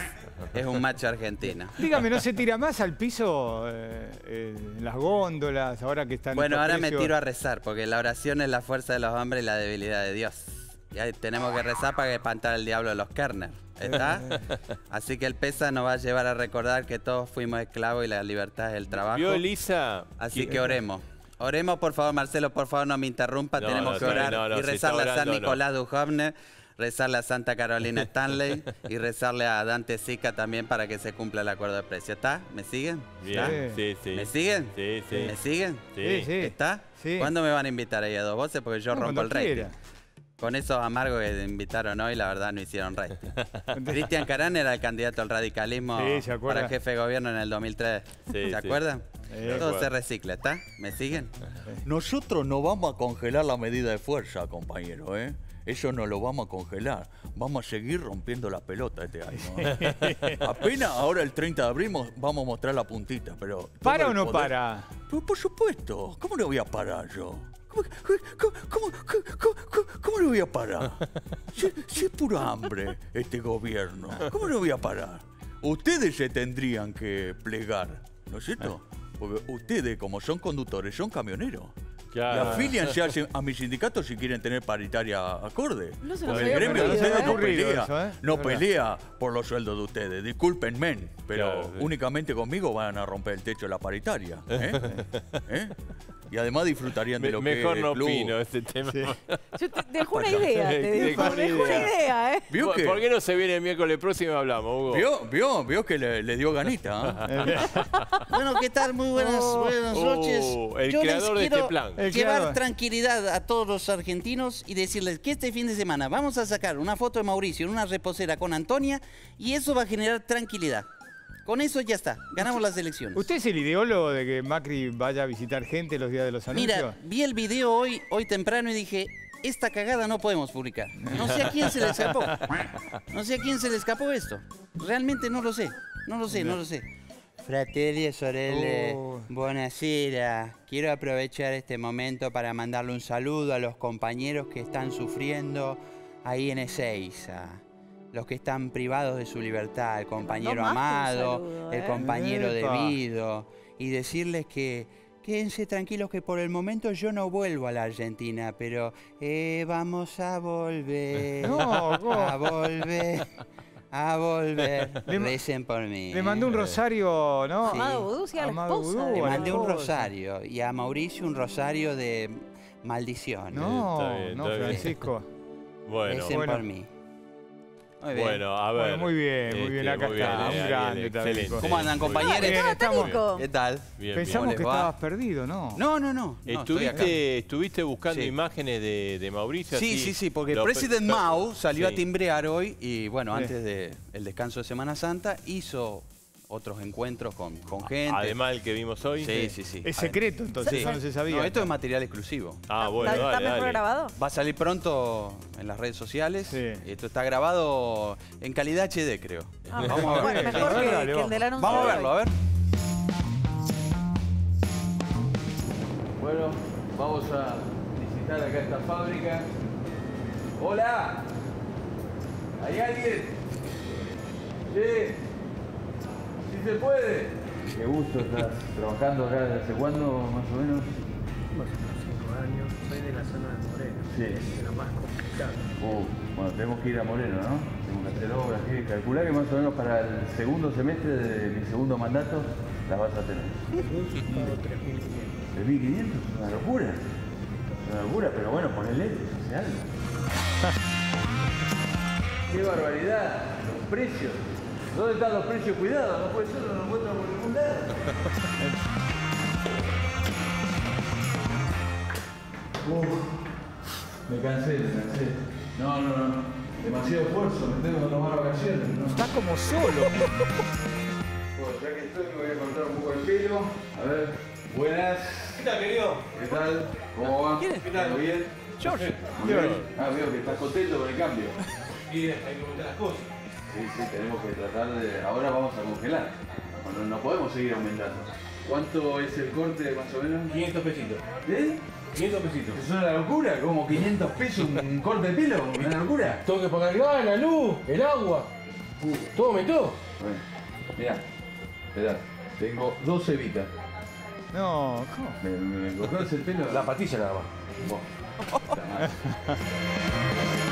es, un macho argentino. Dígame, ¿no se tira más al piso eh, eh, en las góndolas ahora que están... Bueno, ahora me tiro a rezar porque la oración es la fuerza de los hombres y la debilidad de Dios tenemos que rezar para espantar al diablo de los Kerner. ¿Está? Así que el pesa nos va a llevar a recordar que todos fuimos esclavos y la libertad es el trabajo. Vio, Elisa. Así que oremos. Oremos, por favor, Marcelo, por favor, no me interrumpa. Tenemos que orar y rezarle a San Nicolás Duhovne, rezarle a Santa Carolina Stanley y rezarle a Dante Sica también para que se cumpla el acuerdo de precio. ¿Está? ¿Me siguen? ¿Está? Sí, ¿Me siguen? Sí, sí. ¿Me siguen? Sí, ¿Está? ¿Cuándo me van a invitar ahí a dos voces? Porque yo rompo el rey. Con eso amargo que invitaron hoy, la verdad no hicieron resto. Cristian Carán era el candidato al radicalismo para jefe de gobierno en el 2003. ¿Se acuerdan? Todo se recicla, ¿está? ¿Me siguen? Nosotros no vamos a congelar la medida de fuerza, compañero, ¿eh? Eso no lo vamos a congelar. Vamos a seguir rompiendo la pelota este año. ¿eh? Apenas ahora el 30 de abril vamos a mostrar la puntita, pero... ¿Para o no para? por supuesto. ¿Cómo no voy a parar yo? ¿Cómo, cómo, lo voy a parar? Si, si, es pura hambre este gobierno, ¿cómo lo voy a parar? Ustedes se tendrían que plegar, ¿no es cierto? Ah. Porque ustedes, como son conductores, son camioneros la Y afílianse a, a, mi sindicato si quieren tener paritaria acorde. No se pues el gremio de ustedes no ¿eh? pelea, ¿eh? no pelea por los sueldos de ustedes. Discúlpenme, pero únicamente conmigo van a romper el techo de la paritaria. ¿eh? Y además disfrutarían de lo mejor que... Mejor no opino este tema. Yo te dejo una idea, te dejo, una idea. ¿eh? ¿Vio ¿Por, qué no se viene el miércoles próximo y hablamos, Hugo? Vio, vio, vio que le, dio ganita. bueno, ¿qué tal? Muy buenas, oh. buenas noches. Uh, el creador de este plan llevar tranquilidad a todos los argentinos y decirles que este fin de semana vamos a sacar una foto de Mauricio en una reposera con Antonia y eso va a generar tranquilidad. Con eso ya está, ganamos las elecciones. ¿Usted es el ideólogo de que Macri vaya a visitar gente los días de los anuncios? Mira, vi el video hoy, hoy temprano y dije, esta cagada no podemos publicar. No sé a quién se le escapó. No sé a quién se le escapó esto. Realmente no lo sé, no lo sé, no lo sé. Fratelli e Sorelle oh. buenas Quiero aprovechar este momento para mandarle un saludo a los compañeros que están sufriendo ahí en Ezeiza. Los que están privados de su libertad, el compañero amado, el ¿eh? compañero debido. Y decirles que quédense tranquilos que por el momento yo no vuelvo a la Argentina, pero eh, vamos a volver. No, a volver. A volver, recen por mí. Le mandé un rosario, ¿no? Sí. Amado a la esposa. Le mandé un rosario y a Mauricio un rosario de maldición. No, no, Francisco. Bueno, Recen por mí. Muy bien. Bueno, a ver. muy bien, muy bien, este, acá muy está. Bien, un grande ¿Cómo andan, compañeros? ¿Qué tal? Pensamos que estabas perdido, ¿no? No, no, no. Estuviste, estuviste buscando imágenes de, Mauricio. Sí, sí, sí, porque el President Mao salió a timbrear hoy y, bueno, antes del descanso de Semana Santa, hizo otros encuentros con, con gente. Además el que vimos hoy. Sí, sí, sí. Es secreto, entonces, eso no se sabía. No, esto es material exclusivo. Ah, ah bueno, ¿Está, mejor grabado? Va a salir pronto en las redes sociales. Esto está grabado en calidad HD, creo. Ah, vamos a Bueno, que, Vamos a verlo, a ver. Bueno, vamos a visitar acá esta fábrica. ¡Hola! ¿Hay alguien? Sí se puede. Qué gusto, estás trabajando acá desde hace cuándo, más o menos. Más o menos cinco años, soy de la zona de Moreno, sí. es la más complicada. Uh, bueno, tenemos que ir a Moreno, ¿no? Tenemos que hacer obras, que calcular que más o menos para el segundo semestre de mi segundo mandato las vas a tener. 3.500. ¿3.500? Una locura. Una locura, pero bueno, ponele, hace algo. ¡Qué barbaridad! Los precios. ¿Dónde están los precios Cuidado, No puede ser, no lo muestran por ningún lado. me cansé, me cansé. No, no, no. Demasiado esfuerzo, me tengo que tomar vacaciones. ¿no? Está como solo. bueno, ya que estoy me voy a cortar un poco el pelo. A ver, buenas. ¿Qué tal, querido? ¿Qué tal? ¿Cómo va? ¿Qué tal? ¿Todo bien? George. George. Ah, veo que estás contento con el cambio. Y hay que las cosas. Sí, sí, tenemos que tratar de... Ahora vamos a congelar. No, podemos seguir aumentando. ¿Cuánto es el corte más o menos? 500 pesitos. ¿Eh? 500 pesitos. Es una locura, como 500 pesos un corte de pelo, una locura. Tengo que pagar la luz, el agua. Todo aumentó. Bueno, mira tengo dos cebitas. No, ¿cómo? Me, me, ese pelo. La patilla nada más.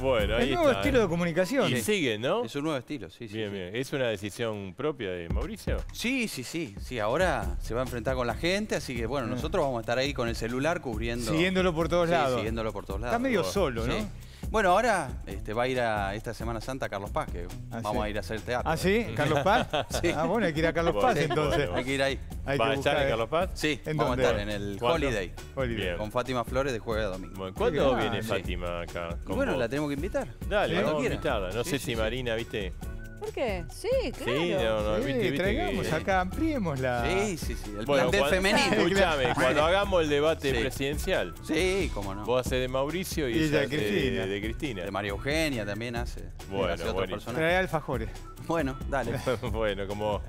Bueno, ahí nuevo estilo eh. de comunicación. Y sigue, ¿no? Es un nuevo estilo, sí, sí. Bien, bien. ¿Es una decisión propia de Mauricio? Sí, sí, sí. Sí, ahora se va a enfrentar con la gente, así que bueno, nosotros vamos a estar ahí con el celular cubriendo. Siguiéndolo por todos sí, Siguiéndolo por todos lados. Está medio solo, ¿no? Bueno, ahora este, va a ir a esta Semana Santa Carlos Paz, que ah, vamos a ir a hacer teatro. ¿Ah, sí? ¿Carlos Paz? Ah, bueno, hay que ir a Carlos Paz entonces. Hay que ir ahí. ¿Va a estar en Carlos Paz? Sí, vamos a estar en el Holiday. Holiday. Con Fátima Flores de jueves a domingo. ¿Cuándo ah, viene Fátima acá? bueno, la tenemos que invitar. Dale, vamos a invitarla. No sé si Marina, viste, ¿Por qué? Sí, claro. Sí, no, Sí, traigamos acá, ampliemos la... Sí, sí, sí. El plantel femenino. Escuchame, cuando hagamos el debate presidencial, Sí, cómo no. vos haces de Mauricio y, de de Cristina. De María Eugenia también hace. Bueno, otras Trae alfajores. Bueno, dale. bueno, como.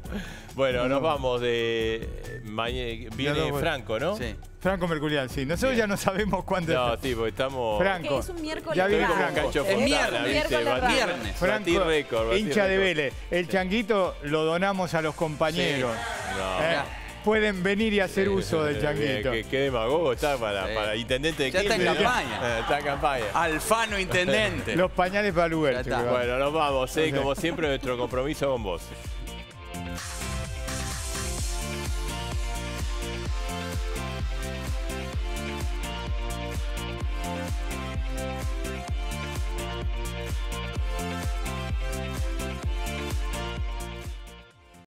Bueno, nos vamos de. Viene Franco, ¿no? Sí. Franco Mercurial, sí. Nosotros ya no sabemos cuándo No, sí, tipo, estamos. Franco. Es, un miércoles. Ya viene Franco. Es miércoles viernes. Franco, hincha de Vélez. El changuito lo donamos a los compañeros. No. Eh, pueden venir y hacer uso del eh, changuito. Qué, demagogo está para, el intendente de Ya está en campaña. Está en campaña. Alfano intendente. Los pañales para el huerto. Bueno, nos vamos. Eh, como siempre, nuestro compromiso con vos.